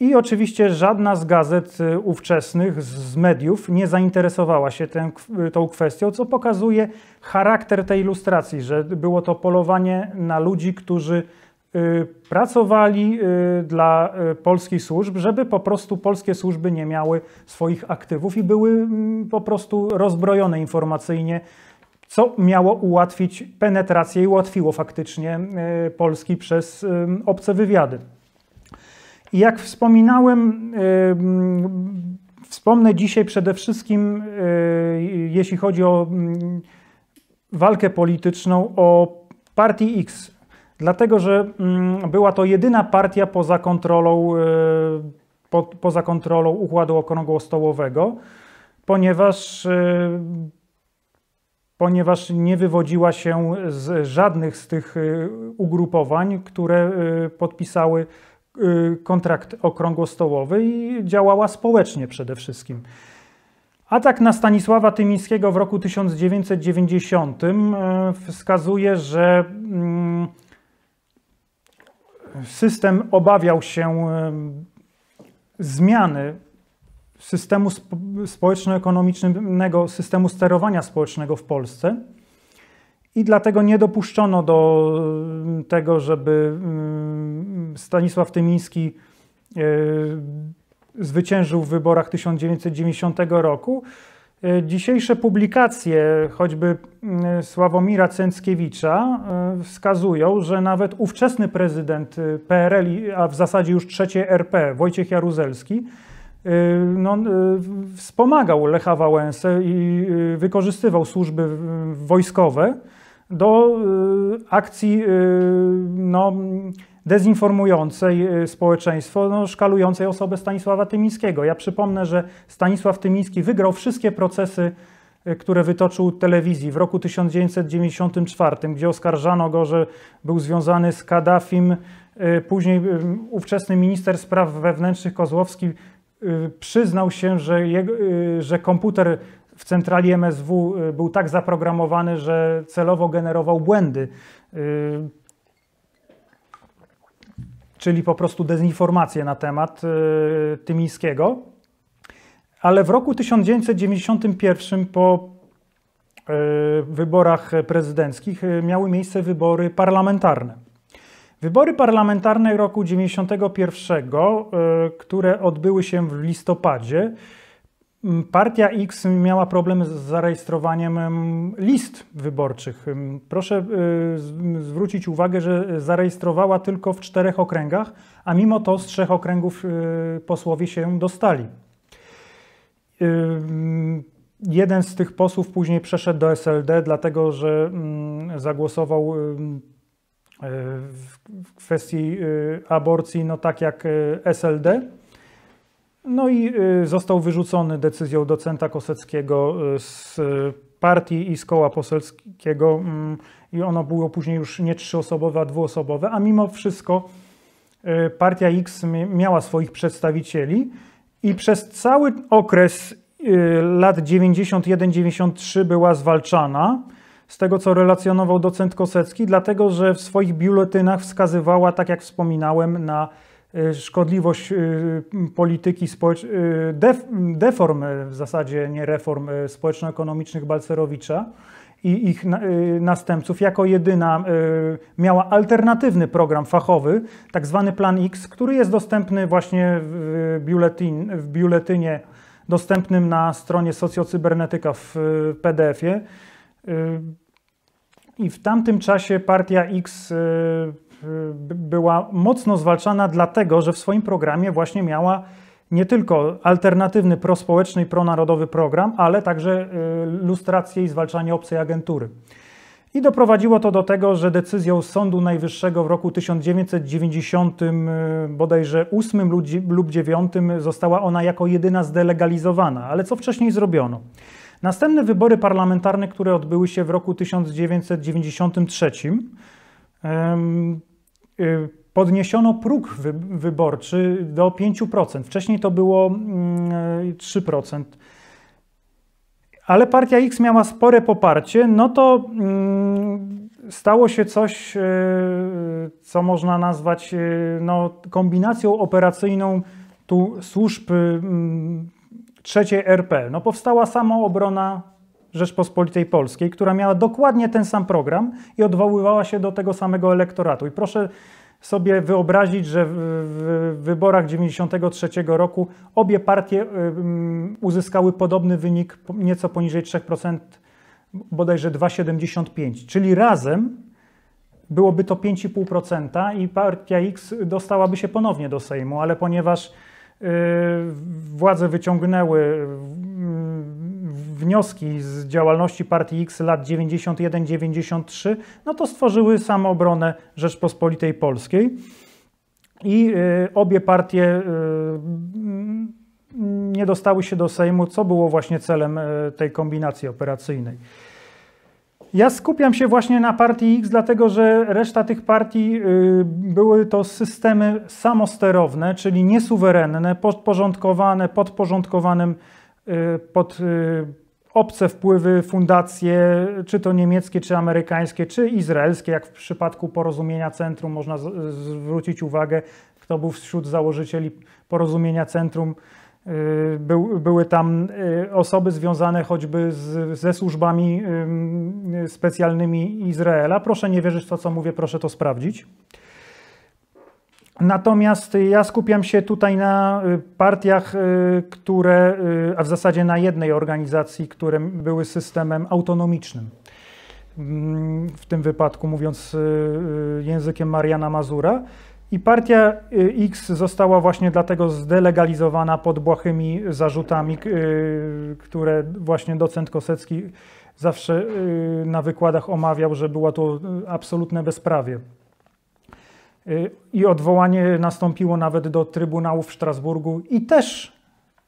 I oczywiście żadna z gazet ówczesnych, z mediów nie zainteresowała się tę, tą kwestią, co pokazuje charakter tej ilustracji, że było to polowanie na ludzi, którzy Y, pracowali y, dla y, polskich służb, żeby po prostu polskie służby nie miały swoich aktywów i były mm, po prostu rozbrojone informacyjnie, co miało ułatwić penetrację i ułatwiło faktycznie Polski przez obce wywiady. I jak wspominałem, wspomnę dzisiaj przede wszystkim, jeśli chodzi o walkę polityczną, o Partii X dlatego że mm, była to jedyna partia poza kontrolą, e, po, poza kontrolą układu okrągłostołowego, ponieważ, e, ponieważ nie wywodziła się z żadnych z tych e, ugrupowań, które podpisały kontrakt okrągłostołowy i działała społecznie przede wszystkim. Atak na Stanisława Tymińskiego w roku 1990 wskazuje, że mm, system obawiał się zmiany systemu społeczno-ekonomicznego, systemu sterowania społecznego w Polsce. I dlatego nie dopuszczono do tego, żeby Stanisław Tymiński e, zwyciężył w wyborach 1990 roku, E, dzisiejsze publikacje, choćby mm, Sławomira Cęckiewicza, e, wskazują, że nawet ówczesny prezydent y, PRL, a w zasadzie już trzecie RP, Wojciech Jaruzelski, y, no, y, wspomagał Lecha Wałęsę i wykorzystywał służby wojskowe do akcji no, dezinformującej y, społeczeństwo, no, szkalującej osobę Stanisława Tymińskiego. Ja przypomnę, że Stanisław Tymiński wygrał wszystkie procesy, y, które wytoczył telewizji w roku 1994, gdzie oskarżano go, że był związany z Kaddafim. Y, później ówczesny minister spraw wewnętrznych Kozłowski przyznał się, że, jego, że komputer w centrali MSW był tak zaprogramowany, że celowo generował błędy czyli po prostu dezinformację na temat y, Tymińskiego. Ale w roku 1991 po y, wyborach prezydenckich y, miały miejsce wybory parlamentarne. Wybory parlamentarne roku 1991, które odbyły się w listopadzie, Mm, partia X miała problem z zarejestrowaniem mm, list wyborczych. Mm, proszę y, zwrócić uwagę, że zarejestrowała tylko w czterech okręgach, a mimo to z trzech okręgów y, posłowie się dostali. Y, jeden z tych posłów później przeszedł do SLD, dlatego że zagłosował w kwestii aborcji, no tak jak SLD. No i y, został wyrzucony decyzją docenta Koseckiego y, z partii i z koła poselskiego mm, i ono było później już nie trzyosobowe, a dwuosobowe, a mimo wszystko y, partia X miała swoich przedstawicieli i przez cały okres lat 91-93 była zwalczana, z tego co relacjonował docent Kosecki, dlatego że w swoich biuletynach wskazywała, tak jak wspominałem, na Y, szkodliwość y, polityki y, deform w zasadzie, nie reform społeczno-ekonomicznych Balcerowicza i ich następców, jako jedyna miała alternatywny program fachowy, tak zwany Plan X, który jest dostępny właśnie w, biuletyn, w biuletynie dostępnym na stronie Socjocybernetyka w PDF-ie. I w tamtym czasie partia X była mocno zwalczana, dlatego że w swoim programie właśnie miała nie tylko alternatywny prospołeczny i pronarodowy program, ale także y, lustrację i zwalczanie obcej agentury. I doprowadziło to do tego, że decyzją Sądu Najwyższego w roku 1990, y, bodajże 8 lub 9, została ona jako jedyna zdelegalizowana, ale co wcześniej zrobiono. Następne wybory parlamentarne, które odbyły się w roku 1993, Y, podniesiono próg wyborczy do 5%. Wcześniej to było 3%. Mm, Ale partia X miała spore poparcie, no to mm, stało się coś, y, co można nazwać y, no, kombinacją operacyjną tu służb mm, trzeciej RP. No, powstała samoobrona Rzeczpospolitej Polskiej, która miała dokładnie ten sam program i odwoływała się do tego samego elektoratu. I proszę sobie wyobrazić, że w wyborach 93 roku obie partie y, mm, uzyskały podobny wynik, nieco poniżej 3%, bodajże 2,75. Czyli razem byłoby to 5,5% i partia X dostałaby się ponownie do Sejmu, ale ponieważ y, władze wyciągnęły mm, wnioski z działalności partii X lat 91-93, no to stworzyły samoobronę Rzeczpospolitej Polskiej. I y, obie partie y, mm, nie dostały się do Sejmu, co było właśnie celem y, tej kombinacji operacyjnej. Ja skupiam się właśnie na partii X, dlatego że reszta tych partii były to systemy samosterowne, czyli niesuwerenne, podporządkowane podporządkowanym pod obce wpływy, fundacje, czy to niemieckie, czy amerykańskie, czy izraelskie, jak w przypadku porozumienia centrum, można zwrócić uwagę, kto był wśród założycieli porozumienia centrum. Y, były tam y, osoby związane choćby z, ze służbami specjalnymi Izraela. Proszę nie wierzyć w to, co mówię, proszę to sprawdzić. Natomiast ja skupiam się tutaj na y, partiach, y, które, y, a w zasadzie na jednej organizacji, które były systemem autonomicznym. Mm, w tym wypadku, mówiąc językiem Mariana Mazura. I partia X została właśnie dlatego zdelegalizowana pod błahymi zarzutami, które właśnie docent Kosecki zawsze na wykładach omawiał, że było to absolutne bezprawie. Y, i odwołanie nastąpiło nawet do Trybunału w Strasburgu i też,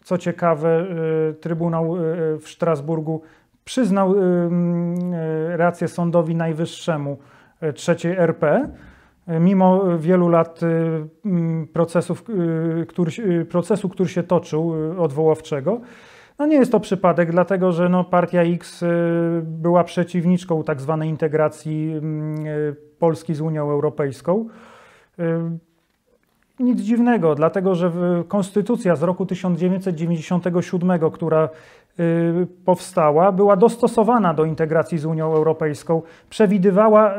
co ciekawe, y, Trybunał y, w Strasburgu przyznał mm, rację Sądowi Najwyższemu III RP, mimo wielu lat mm, procesów, który, procesu, który się toczył odwoławczego. No nie jest to przypadek, dlatego że no, partia X była przeciwniczką tak zwanej integracji mm, Polski z Unią Europejską. Nic dziwnego, dlatego że konstytucja z roku 1997, która y, powstała, była dostosowana do integracji z Unią Europejską, przewidywała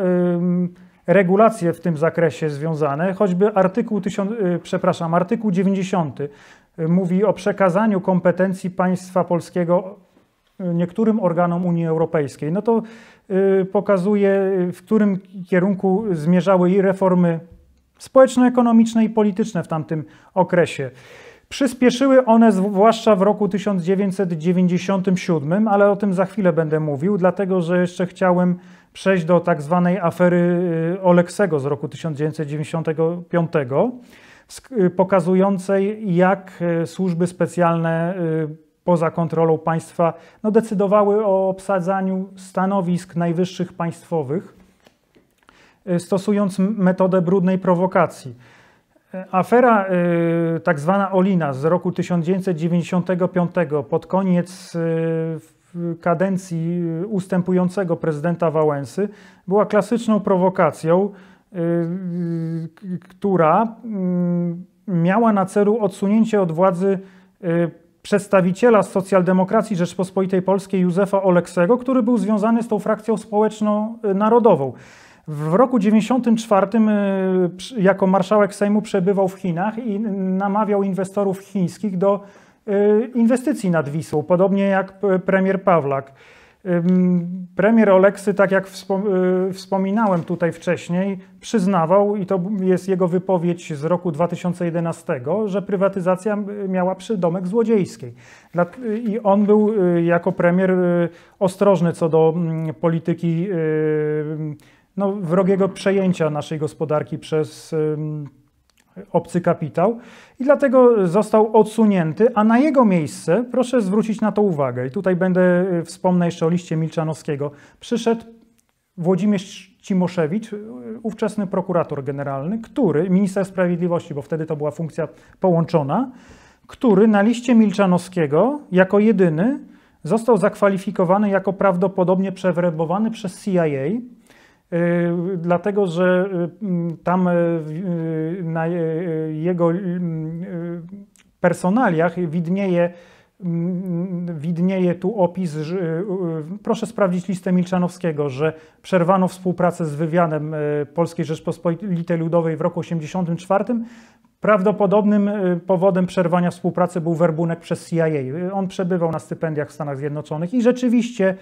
regulacje w tym zakresie związane, choćby artykuł, 1000, y, przepraszam, artykuł 90 y, mówi o przekazaniu kompetencji państwa polskiego niektórym organom Unii Europejskiej. No to pokazuje, w którym kierunku zmierzały i reformy społeczno-ekonomiczne i polityczne w tamtym okresie. Przyspieszyły one zwłaszcza w roku 1997, ale o tym za chwilę będę mówił, dlatego że jeszcze chciałem przejść do tak zwanej afery y, Oleksego z roku 1995, y, pokazującej jak y, służby specjalne poza kontrolą państwa no, decydowały o obsadzaniu stanowisk najwyższych państwowych Y, stosując metodę brudnej prowokacji. E, afera y, tak zwana Olina z roku 1995 pod koniec y, kadencji ustępującego prezydenta Wałęsy była klasyczną prowokacją, która mm, miała na celu odsunięcie od władzy przedstawiciela socjaldemokracji Rzeczpospolitej Polskiej Józefa Oleksego, który był związany z tą frakcją społeczno-narodową. W roku 94 y, jako marszałek Sejmu przebywał w Chinach i namawiał inwestorów chińskich do y, inwestycji nad Wisłą, podobnie jak premier Pawlak. Premier Oleksy, tak jak y, wspominałem tutaj wcześniej, przyznawał, i to jest jego wypowiedź z roku 2011, że prywatyzacja miała przydomek złodziejskiej. I on był jako premier ostrożny co do polityki no, wrogiego przejęcia naszej gospodarki przez obcy kapitał i dlatego został odsunięty, a na jego miejsce, proszę zwrócić na to uwagę, i tutaj będę y, wspomnę jeszcze o liście Milczanowskiego, przyszedł Włodzimierz Cimoszewicz, y, ówczesny prokurator generalny, który, minister sprawiedliwości, bo wtedy to była funkcja połączona, który na liście Milczanowskiego jako jedyny został zakwalifikowany jako prawdopodobnie przewrebowany przez CIA, Y, dlatego że y, tam y, na jego personaliach widnieje, mm, widnieje tu opis, że, proszę sprawdzić listę Milczanowskiego, że przerwano współpracę z wywiadem Polskiej Rzeczpospolitej Ludowej w roku 1984. Prawdopodobnym powodem przerwania współpracy był werbunek przez CIA. On przebywał na stypendiach w Stanach Zjednoczonych i rzeczywiście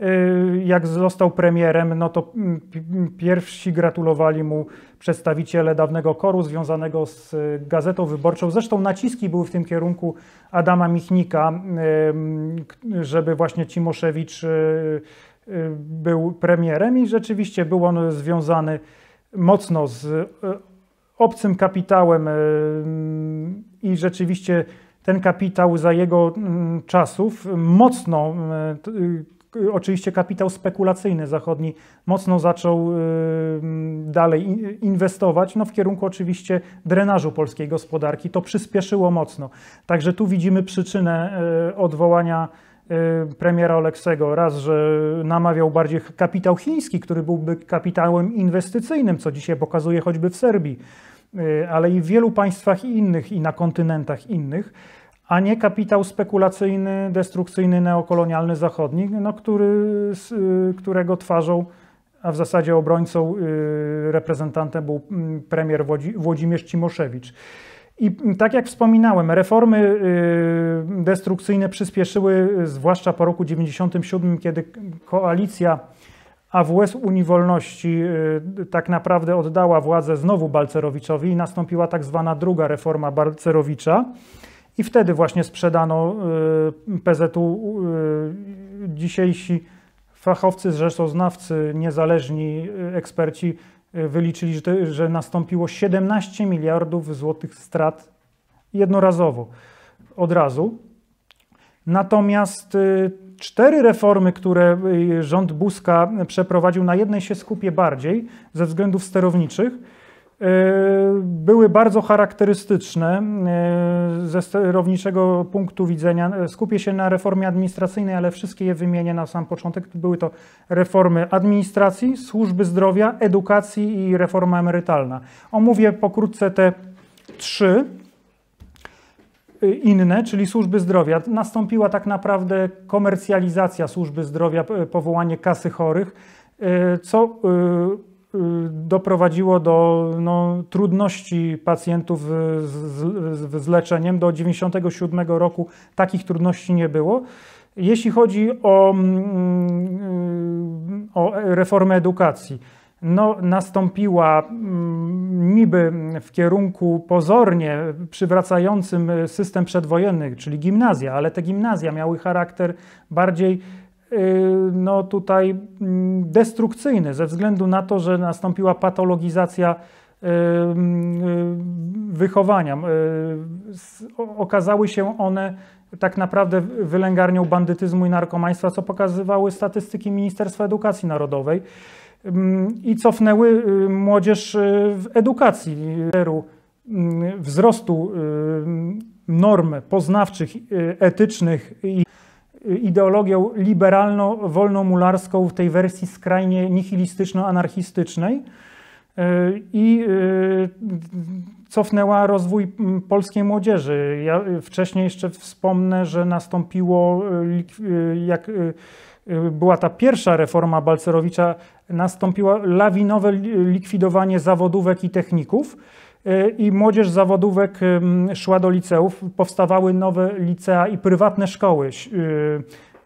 Y, jak został premierem, no to mm, mm, pierwsi gratulowali mu przedstawiciele dawnego koru związanego z y, Gazetą Wyborczą. Zresztą naciski były w tym kierunku Adama Michnika, żeby właśnie Cimoszewicz y, był premierem i rzeczywiście był on związany mocno z obcym kapitałem i rzeczywiście ten kapitał za jego mm, czasów mocno Y, oczywiście kapitał spekulacyjny zachodni mocno zaczął y, mm, dalej inwestować, no w kierunku oczywiście drenażu polskiej gospodarki. To przyspieszyło mocno. Także tu widzimy przyczynę y, odwołania premiera Oleksego. Raz, że namawiał bardziej kapitał chiński, który byłby kapitałem inwestycyjnym, co dzisiaj pokazuje choćby w Serbii, ale i w wielu państwach innych i na kontynentach innych a nie kapitał spekulacyjny, destrukcyjny, neokolonialny zachodni, no, który, y, którego twarzą, a w zasadzie obrońcą, y, reprezentantem był mm, premier Włodzimierz Cimoszewicz. I mm, tak jak wspominałem, reformy y, destrukcyjne przyspieszyły, zwłaszcza po roku 1997, kiedy koalicja AWS Unii Wolności tak naprawdę oddała władzę znowu Balcerowiczowi i nastąpiła tak zwana druga reforma Balcerowicza. I wtedy właśnie sprzedano y, PZU. Y, dzisiejsi fachowcy, rzeczoznawcy, niezależni y, eksperci wyliczyli, że nastąpiło 17 miliardów złotych strat jednorazowo, od razu. Natomiast cztery reformy, które rząd Buzka przeprowadził, na jednej się skupię bardziej ze względów sterowniczych E, były bardzo charakterystyczne e, ze sterowniczego punktu widzenia. E, skupię się na reformie administracyjnej, ale wszystkie je wymienię na sam początek. Były to reformy administracji, służby zdrowia, edukacji i reforma emerytalna. Omówię pokrótce te trzy inne, czyli służby zdrowia. Nastąpiła tak naprawdę komercjalizacja służby zdrowia, powołanie kasy chorych, co Y, doprowadziło do no, trudności pacjentów z, z, z leczeniem. Do 1997 roku takich trudności nie było. Jeśli chodzi o, mm, y, o reformę edukacji, no, nastąpiła mm, niby w kierunku pozornie przywracającym system przedwojenny, czyli gimnazja, ale te gimnazja miały charakter bardziej Y, no tutaj mm, destrukcyjny ze względu na to, że nastąpiła patologizacja y, y, wychowania. Okazały się one tak naprawdę wylęgarnią bandytyzmu i narkomaństwa, co pokazywały statystyki Ministerstwa Edukacji Narodowej mm, i cofnęły młodzież w edukacji, mm, wzrostu norm poznawczych, etycznych i ideologią liberalno-wolnomularską w tej wersji skrajnie nihilistyczno-anarchistycznej e, i e, cofnęła rozwój polskiej młodzieży. Ja wcześniej jeszcze wspomnę, że nastąpiło, e, jak była ta pierwsza reforma Balcerowicza, nastąpiło lawinowe likwidowanie zawodówek i techników. E, i młodzież zawodówek szła do liceów, powstawały nowe licea i prywatne szkoły,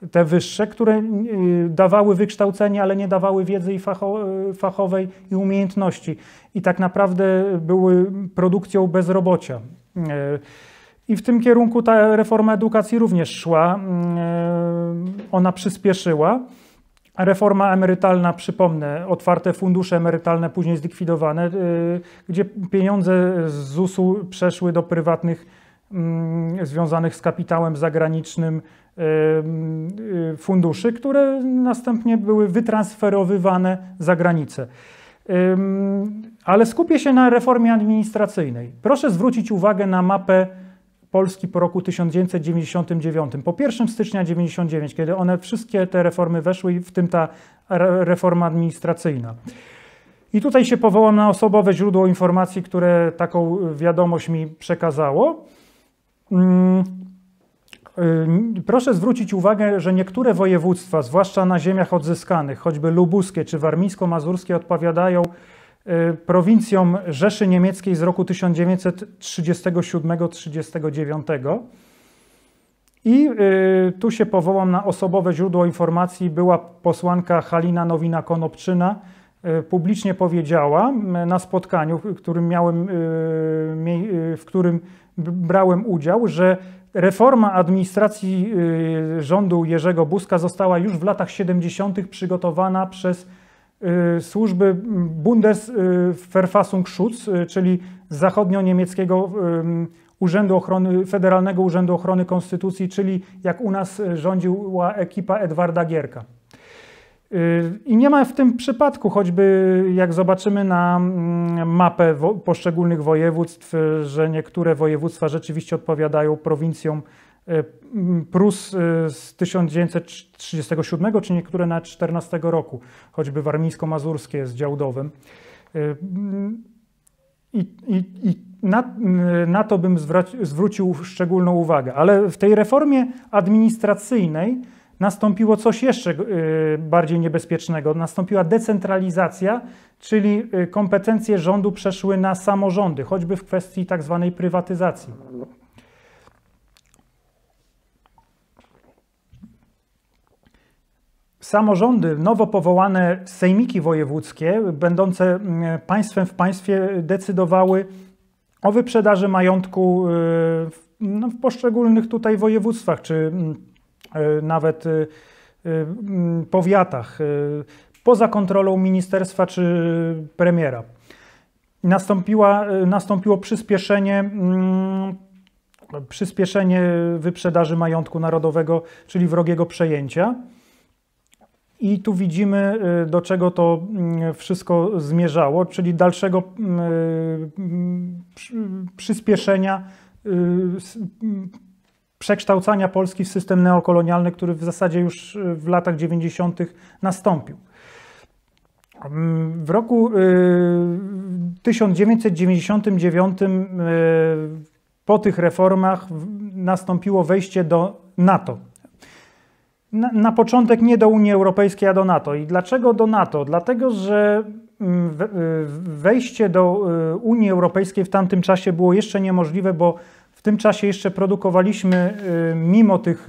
y, te wyższe, które y, dawały wykształcenie, ale nie dawały wiedzy i y, fachowej i umiejętności. I tak naprawdę były produkcją bezrobocia. E, I w tym kierunku ta reforma edukacji również szła. E, ona przyspieszyła. Reforma emerytalna, przypomnę, otwarte fundusze emerytalne, później zlikwidowane, y, gdzie pieniądze z ZUS-u przeszły do prywatnych mm, związanych z kapitałem zagranicznym y, y, funduszy, które następnie były wytransferowywane za granicę. Ale skupię się na reformie administracyjnej. Proszę zwrócić uwagę na mapę Polski po roku 1999, po 1 stycznia 1999, kiedy one wszystkie te reformy weszły, w tym ta reforma administracyjna. I tutaj się powołam na osobowe źródło informacji, które taką wiadomość mi przekazało. Mm, y, proszę zwrócić uwagę, że niektóre województwa, zwłaszcza na ziemiach odzyskanych, choćby lubuskie czy warmińsko-mazurskie, odpowiadają Y, prowincją Rzeszy Niemieckiej z roku 1937-39. I y, tu się powołam na osobowe źródło informacji. Była posłanka Halina Nowina-Konopczyna. Y, publicznie powiedziała na spotkaniu, w którym, miałem, w którym brałem udział, że reforma administracji rządu Jerzego Buzka została już w latach 70. przygotowana przez Y, służby Bundesverfassungsschutz, y, y, czyli zachodnio-niemieckiego Urzędu Ochrony, Federalnego Urzędu Ochrony Konstytucji, czyli jak u nas rządziła ekipa Edwarda Gierka. I nie ma w tym przypadku, choćby jak zobaczymy na mm, mapę poszczególnych województw, że niektóre województwa rzeczywiście odpowiadają prowincjom E, Prus e, z 1937 czy niektóre na 14 roku, choćby warmińsko-mazurskie z Działdowym. E, I, i, i na, na, to bym zwrócił szczególną uwagę. Ale w tej reformie administracyjnej nastąpiło coś jeszcze bardziej niebezpiecznego. Nastąpiła decentralizacja, czyli kompetencje rządu przeszły na samorządy, choćby w kwestii tak zwanej prywatyzacji. No, samorządy, nowo powołane sejmiki wojewódzkie, będące mm, państwem w państwie, decydowały o wyprzedaży majątku y, no, w poszczególnych tutaj województwach, czy mm, y, nawet y, mm, powiatach, poza kontrolą ministerstwa czy premiera. Nastąpiła, nastąpiło przyspieszenie, przyspieszenie wyprzedaży majątku narodowego, czyli wrogiego przejęcia. I tu widzimy, y, do czego to mm, wszystko zmierzało, czyli dalszego y, y, przyspieszenia, przekształcania Polski w system neokolonialny, który w zasadzie już w latach 90. nastąpił. W roku 1999 po tych reformach nastąpiło wejście do NATO, na, na początek nie do Unii Europejskiej, a do NATO. I dlaczego do NATO? Dlatego, że mm, y, wejście do y, Unii Europejskiej w tamtym czasie było jeszcze niemożliwe, bo w tym czasie jeszcze produkowaliśmy, y, mimo tych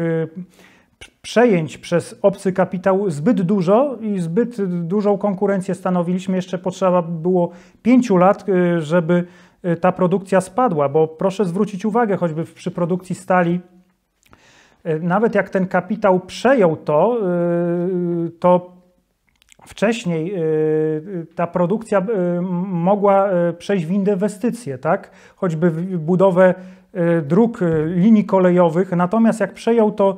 przejęć przez obcy kapitał, zbyt dużo i zbyt dużą konkurencję stanowiliśmy. Jeszcze potrzeba było pięciu lat, żeby ta produkcja spadła, bo proszę zwrócić uwagę, choćby przy produkcji stali E, nawet jak ten kapitał przejął to, e, to wcześniej e, ta produkcja mogła przejść w inwestycje, tak? choćby w budowę dróg, linii kolejowych. Natomiast jak przejął to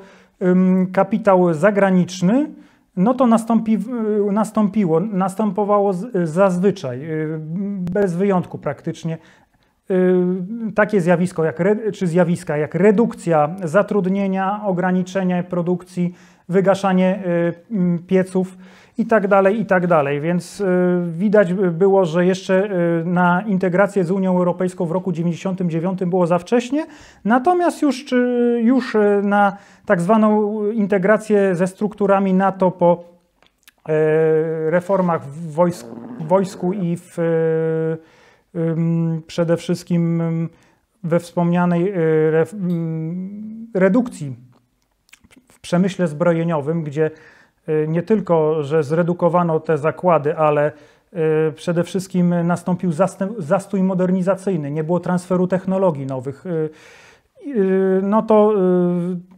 kapitał zagraniczny, no to nastąpi, nastąpiło, następowało zazwyczaj, bez wyjątku praktycznie, Y, takie zjawisko, jak, czy zjawiska jak redukcja zatrudnienia, ograniczenie produkcji, wygaszanie y, pieców itd. Tak tak dalej. Więc y, widać było, że jeszcze na integrację z Unią Europejską w roku 1999 było za wcześnie, natomiast już, już na tak zwaną integrację ze strukturami NATO po reformach w wojsku, w wojsku i w przede wszystkim we wspomnianej y, redukcji w przemyśle zbrojeniowym, gdzie y, nie tylko, że zredukowano te zakłady, ale y, przede wszystkim nastąpił zastój modernizacyjny, nie było transferu technologii nowych. No to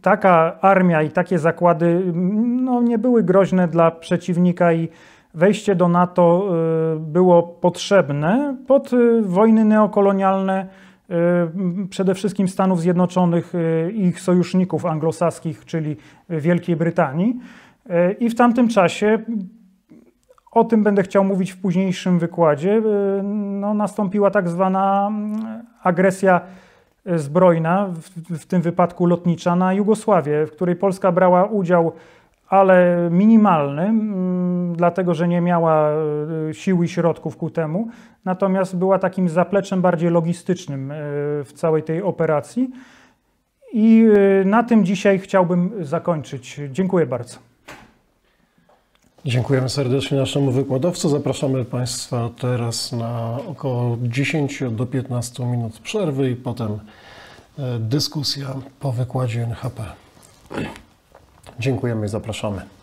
taka armia i takie zakłady no, nie były groźne dla przeciwnika i wejście do NATO y, było potrzebne pod y, wojny neokolonialne y, przede wszystkim Stanów Zjednoczonych i ich sojuszników anglosaskich, czyli Wielkiej Brytanii. I w tamtym czasie, o tym będę chciał mówić w późniejszym wykładzie, no, nastąpiła tak zwana mm, agresja zbrojna, w, w tym wypadku lotnicza, na Jugosławię, w której Polska brała udział ale minimalny, mm, dlatego że nie miała y, sił i środków ku temu, natomiast była takim zapleczem bardziej logistycznym y, w całej tej operacji. I y, na tym dzisiaj chciałbym zakończyć. Dziękuję bardzo. Dziękujemy serdecznie naszemu wykładowcu. Zapraszamy Państwa teraz na około 10 do 15 minut przerwy i potem dyskusja po wykładzie NHP. Dziękujemy i zapraszamy.